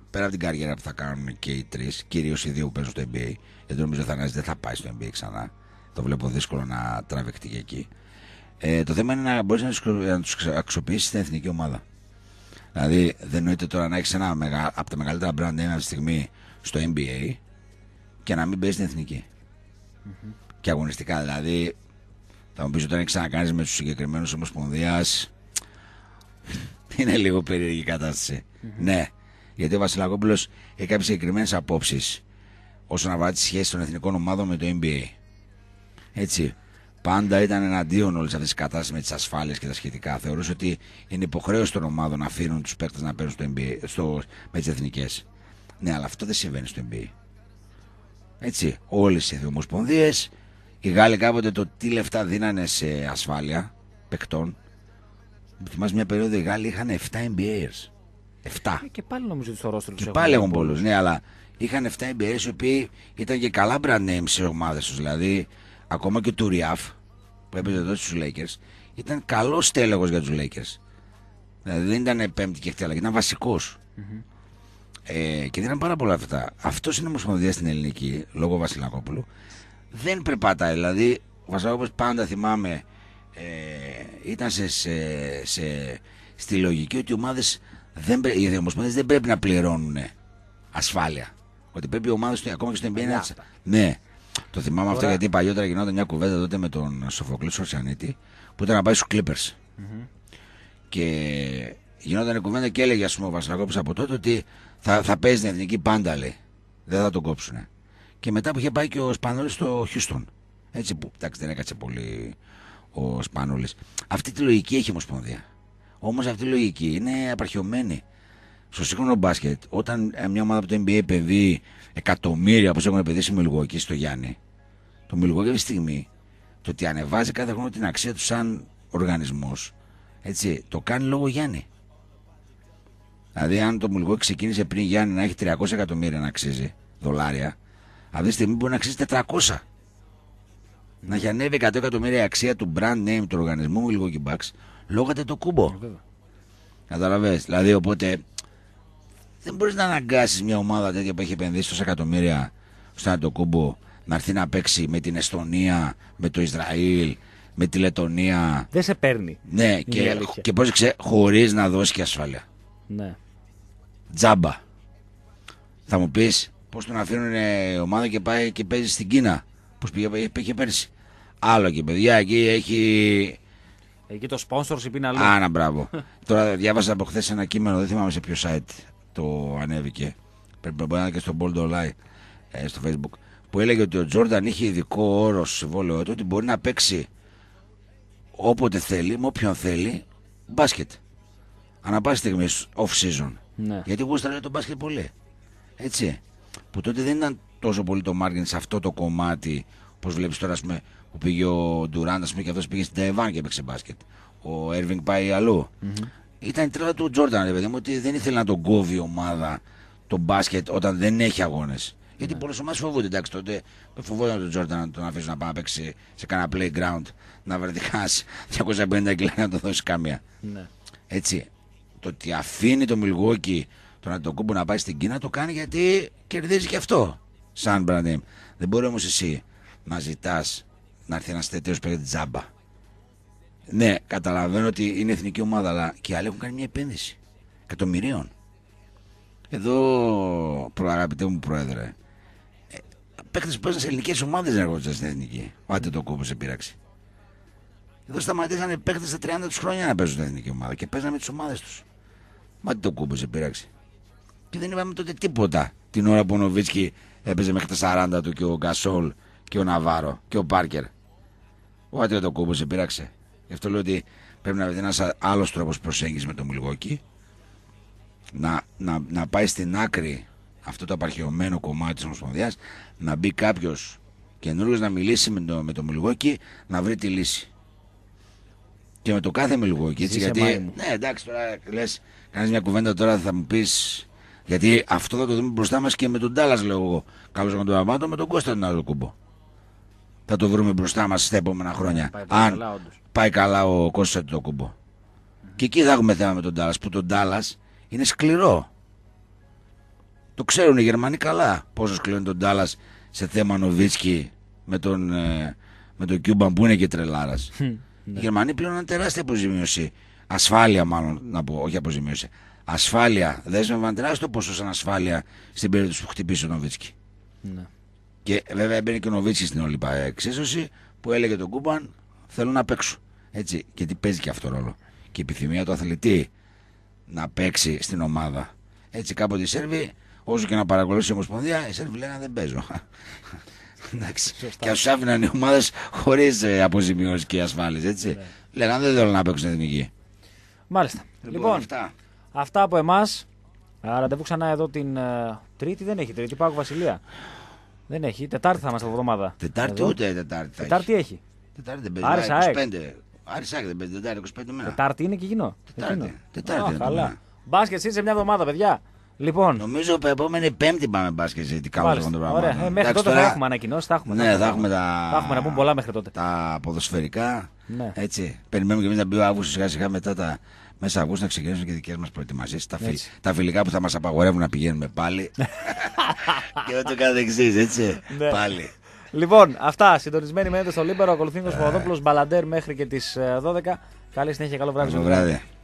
S2: πέρα από την καριέρα που θα κάνουν και οι τρεις, κυρίως οι δύο που παίζουν στο NBA, γιατί νομίζω ο δεν θα πάει στο NBA ξανά. Το βλέπω δύσκολο να τραβεχτεί και εκεί. Ε, το θέμα είναι να μπορείς να τους αξιοποιήσεις στην εθνική ομάδα. Δηλαδή, δεν νοείται τώρα να έχεις ένα από τα μεγαλύτερα brand ένα στιγμή στο NBA και να μην παίζεις στην εθνικη mm-hmm. Και αγωνιστικά δηλαδή. Θα μου πεις όταν έχεις ξανακάνεις με τους συγκεκριμένους Ομοσπονδίας. είναι λίγο περίεργη η κατάσταση. Mm-hmm. Ναι. Γιατί ο Βασιλακόπουλος έχει κάποιες συγκεκριμένες απόψεις όσον αφορά τη σχέση των εθνικών ομάδων με το NBA. Έτσι. Πάντα ήταν εναντίον όλε αυτέ τι κατάστασης με τις ασφάλειες και τα σχετικά. Θεωρούσε ότι είναι υποχρέωση των ομάδων να αφήνουν τους παίκτες να παίρνουν στο NBA, στο, με τις εθνικές. Ναι, αλλά αυτό δεν συμβαίνει στο NBA. Έτσι, όλες οι δημοσπονδίες. Οι Γάλλοι κάποτε το τι λεφτά δίνανε σε ασφάλεια παικτών. Θυμάσαι μια περίοδο οι Γάλλοι είχαν 7 MBA'ers. 7. Και πάλι νομίζω ότι στο ρόστρο Και πάλι έχουν πολλού, ναι, αλλά είχαν 7 MBA'ers οι οποίοι ήταν και καλά brand names σε ομάδες τους. Δηλαδή, ακόμα και του Ριάφ που έπαιζε εδώ στους Lakers ήταν καλός τέλεγος για τους Lakers. Δηλαδή δεν ήταν πέμπτη και χτέλα, ήταν βασικός. Mm-hmm. Ε, και δίναν πάρα πολλά αυτά. Αυτός είναι ομοσπονδίας στην ελληνική, λόγω Βασιλακόπουλου. Δεν περπατάει. Δηλαδή, ο Βασιλακόπουλος πάντα θυμάμαι ε, ήταν σε, σε, σε, στη λογική ότι οι ομάδες δεν, οι ομοσπονδίες δεν πρέπει να πληρώνουν ασφάλεια. Ότι πρέπει οι ομάδες του ακόμα και στο NBA Ναι. Το θυμάμαι αυτό γιατί παλιότερα γινόταν μια κουβέντα τότε με τον Σοφοκλής Σορσιανίτη που ήταν να πάει στους Clippers. Mm-hmm. Και γινόταν η κουβέντα και έλεγε ας ο Βασιλακόπουλος από τότε ότι θα, θα παίζει την εθνική πάντα, λέει. Δεν θα τον κόψουν. Και μετά που είχε πάει και ο Σπανόλης στο Χιούστον. Έτσι που, εντάξει, δεν έκατσε πολύ ο Σπανόλης. Αυτή τη λογική έχει η Ομοσπονδία. Όμως αυτή η λογική είναι απαρχιωμένη. Στο σύγχρονο μπάσκετ, όταν μια ομάδα από το NBA παιδεί εκατομμύρια όπως έχουν επενδύσει στο Μιλγουόκι στο Γιάννη, το Μιλγουόκι αυτή τη στιγμή το ότι ανεβάζει κάθε χρόνο την αξία του σαν οργανισμός, έτσι, το κάνει λόγω Γιάννη. Δηλαδή, αν το Μουλγό ξεκίνησε πριν Γιάννη να έχει 300 εκατομμύρια να αξίζει δολάρια, αυτή τη στιγμή μπορεί να αξίζει 400. Να έχει ανέβει 100 εκατομμύρια η αξία του brand name του οργανισμού λίγο Bucks λόγατε το κούμπο. Ε, Καταλαβέ. Δηλαδή, οπότε δεν μπορείς να αναγκάσεις μια ομάδα τέτοια που έχει επενδύσει τόσα εκατομμύρια στο το κούμπο να έρθει να παίξει με την Εστονία, με το Ισραήλ, με τη Λετωνία. Δεν σε παίρνει. Ναι, και, και πρόσεξε, χωρίς να δώσει και ασφάλεια. Ναι. Τζάμπα. Θα μου πεις πώς τον αφήνουν η ε, ομάδα και πάει και παίζει στην Κίνα. Πώς πήγε, ε, πήγε πέρσι. Άλλο και παιδιά, εκεί έχει. Εκεί το sponsorship
S1: είναι άλλο. Άνα, μπράβο.
S2: Τώρα διάβασα από χθες ένα κείμενο, δεν θυμάμαι σε ποιο site το ανέβηκε. Πρέπει να είναι και στο Bold Online ε, στο Facebook. Που έλεγε ότι ο Τζόρνταν είχε ειδικό όρο συμβόλαιο ότι μπορεί να παίξει όποτε θέλει, με όποιον θέλει, μπάσκετ. Ανά πάση στιγμής off season. Ναι. Γιατί λέει τον μπάσκετ πολύ. Έτσι. Που τότε δεν ήταν τόσο πολύ το μάρκετ σε αυτό το κομμάτι. Όπω βλέπεις τώρα, πούμε, που πήγε ο Ντουράντα και αυτός πήγε στην Ταϊβάν και έπαιξε μπάσκετ. Ο Έρβινγκ πάει αλλού. Mm-hmm. Ήταν η τρέλα του Τζόρνταν, ρε μου, ότι δεν ήθελε να τον κόβει η ομάδα το μπάσκετ όταν δεν έχει αγώνες. Γιατί ναι. πολλές ομάδες φοβούνται. Εντάξει, τότε φοβόταν τον Τζόρνταν να τον αφήσουν να πάει να παίξει σε κανένα playground, να βρετικά 250 κιλά να τον δώσει καμία. Ναι. Έτσι το ότι αφήνει το Μιλγόκι τον Αντοκούμπο να πάει στην Κίνα το κάνει γιατί κερδίζει και αυτό σαν brand Δεν μπορεί όμως εσύ να ζητάς να έρθει ένας τέτοιος παίκτη τζάμπα. Ναι, καταλαβαίνω ότι είναι εθνική ομάδα, αλλά και οι άλλοι έχουν κάνει μια επένδυση εκατομμυρίων. Εδώ, προαγαπητέ μου πρόεδρε, ε, παίκτες που παίζουν σε ελληνικές ομάδες δεν έρχονται στην εθνική. Ο το κόμπο εδώ σταματήσανε οι παίχτε στα 30 τους χρόνια να παίζουν την εθνική ομάδα και παίζανε τις ομάδες τους. Μα τι το κούμπωσε, επήραξε. Και δεν είπαμε τότε τίποτα την ώρα που ο Νοβίτσκι έπαιζε μέχρι τα 40 του και ο Γκασόλ και ο Ναβάρο και ο Πάρκερ. Ο Άτριο το κούμπωσε, πειράξε. Γι' αυτό λέω ότι πρέπει να βρει ένας άλλος τρόπος προσέγγισης με τον Μιλγόκι. Να, να, να πάει στην άκρη αυτό το απαρχαιωμένο κομμάτι της Ομοσπονδίας, να μπει κάποιος καινούριο να μιλήσει με τον με το Μιλγόκι, να βρει τη λύση. Και με το κάθε μιλουγόκι, έτσι, γιατί... Ναι, εντάξει, τώρα λες, Κάνεις μια κουβέντα τώρα θα μου πεις, Γιατί αυτό θα το δούμε μπροστά μας και με τον Τάλλας, λέω εγώ. με τον Αμάτο, με τον Κώστα τον άλλο κουμπό. Θα το βρούμε μπροστά μας στα επόμενα χρόνια. Αν πάει καλά ο Κώστα το κουμπό. Και εκεί θα έχουμε θέμα με τον Τάλλας. Που τον Τάλλας είναι σκληρό. Το ξέρουν οι Γερμανοί καλά πόσο σκληρό είναι τον Τάλλας σε θέμα Νοβίτσκι με τον, ε, με Κιούμπαν που είναι και τρελάρας. Ναι. Οι Γερμανοί πλέον είναι τεράστια αποζημίωση. Ασφάλεια, μάλλον να πω, όχι αποζημίωση. Ασφάλεια. Δέσμευαν τεράστιο ποσό σαν ασφάλεια στην περίπτωση που χτυπήσει ο Νοβίτσκι. Ναι. Και βέβαια έμπαινε και ο Νοβίτσκι στην όλη εξίσωση που έλεγε τον Κούμπαν θέλω να παίξω. Έτσι. Και παίζει και αυτό ρόλο. Και η επιθυμία του αθλητή να παίξει στην ομάδα. Έτσι κάποτε οι Σέρβοι, όσο και να παρακολουθήσει η Ομοσπονδία, οι Σέρβοι λένε δεν παίζω και τους άφηναν οι ομάδες χωρίς ε, αποζημιώσεις και ασφάλειες. Έτσι. Ναι. δεν θέλουν να παίξουν εθνική.
S1: Μάλιστα. Λοιπόν, λοιπόν, αυτά. αυτά από εμάς. Ραντεβού ξανά εδώ την ε, Τρίτη. Δεν έχει Τρίτη. Πάω Βασιλεία. Δεν έχει. Τετάρτη θα είμαστε από εβδομάδα. Τετάρτη ούτε Τετάρτη. Θα τετάρτη
S2: έχεις. Τετάρτη δεν παίζει.
S1: Άρισα 25. δεν Τετάρτη είναι και γινό. Τετάρτη. Τετάρτη. Μπάσκετ είναι σε μια εβδομάδα, παιδιά. Λοιπόν. Νομίζω
S2: ότι επόμενη Πέμπτη πάμε μπάσκετ ζητικά με το πράγμα. Ωραία. Ε, μέχρι Εντάξει, τότε τώρα... θα έχουμε ανακοινώσει, θα έχουμε. Ναι, θα, έχουμε τα. Θα έχουμε να πούμε πολλά μέχρι τότε. Τα ποδοσφαιρικά. Ναι. Έτσι. Περιμένουμε και εμείς να μπει ο Αύγουστος σιγά σιγά μετά τα. Μέσα Αυγούστου να ξεκινήσουν και δικές μας προετοιμασίες. Τα, φι... τα φιλικά που θα μας απαγορεύουν να πηγαίνουμε πάλι. και ούτω καθεξής, έτσι. Ναι. Πάλι.
S1: Λοιπόν, αυτά. Συντονισμένοι μένετε στο Λίμπερο. Ακολουθεί ο Σποδόπουλο Μπαλαντέρ μέχρι και τις 12. Ε, Καλή συνέχεια, καλό Καλό
S2: βράδυ.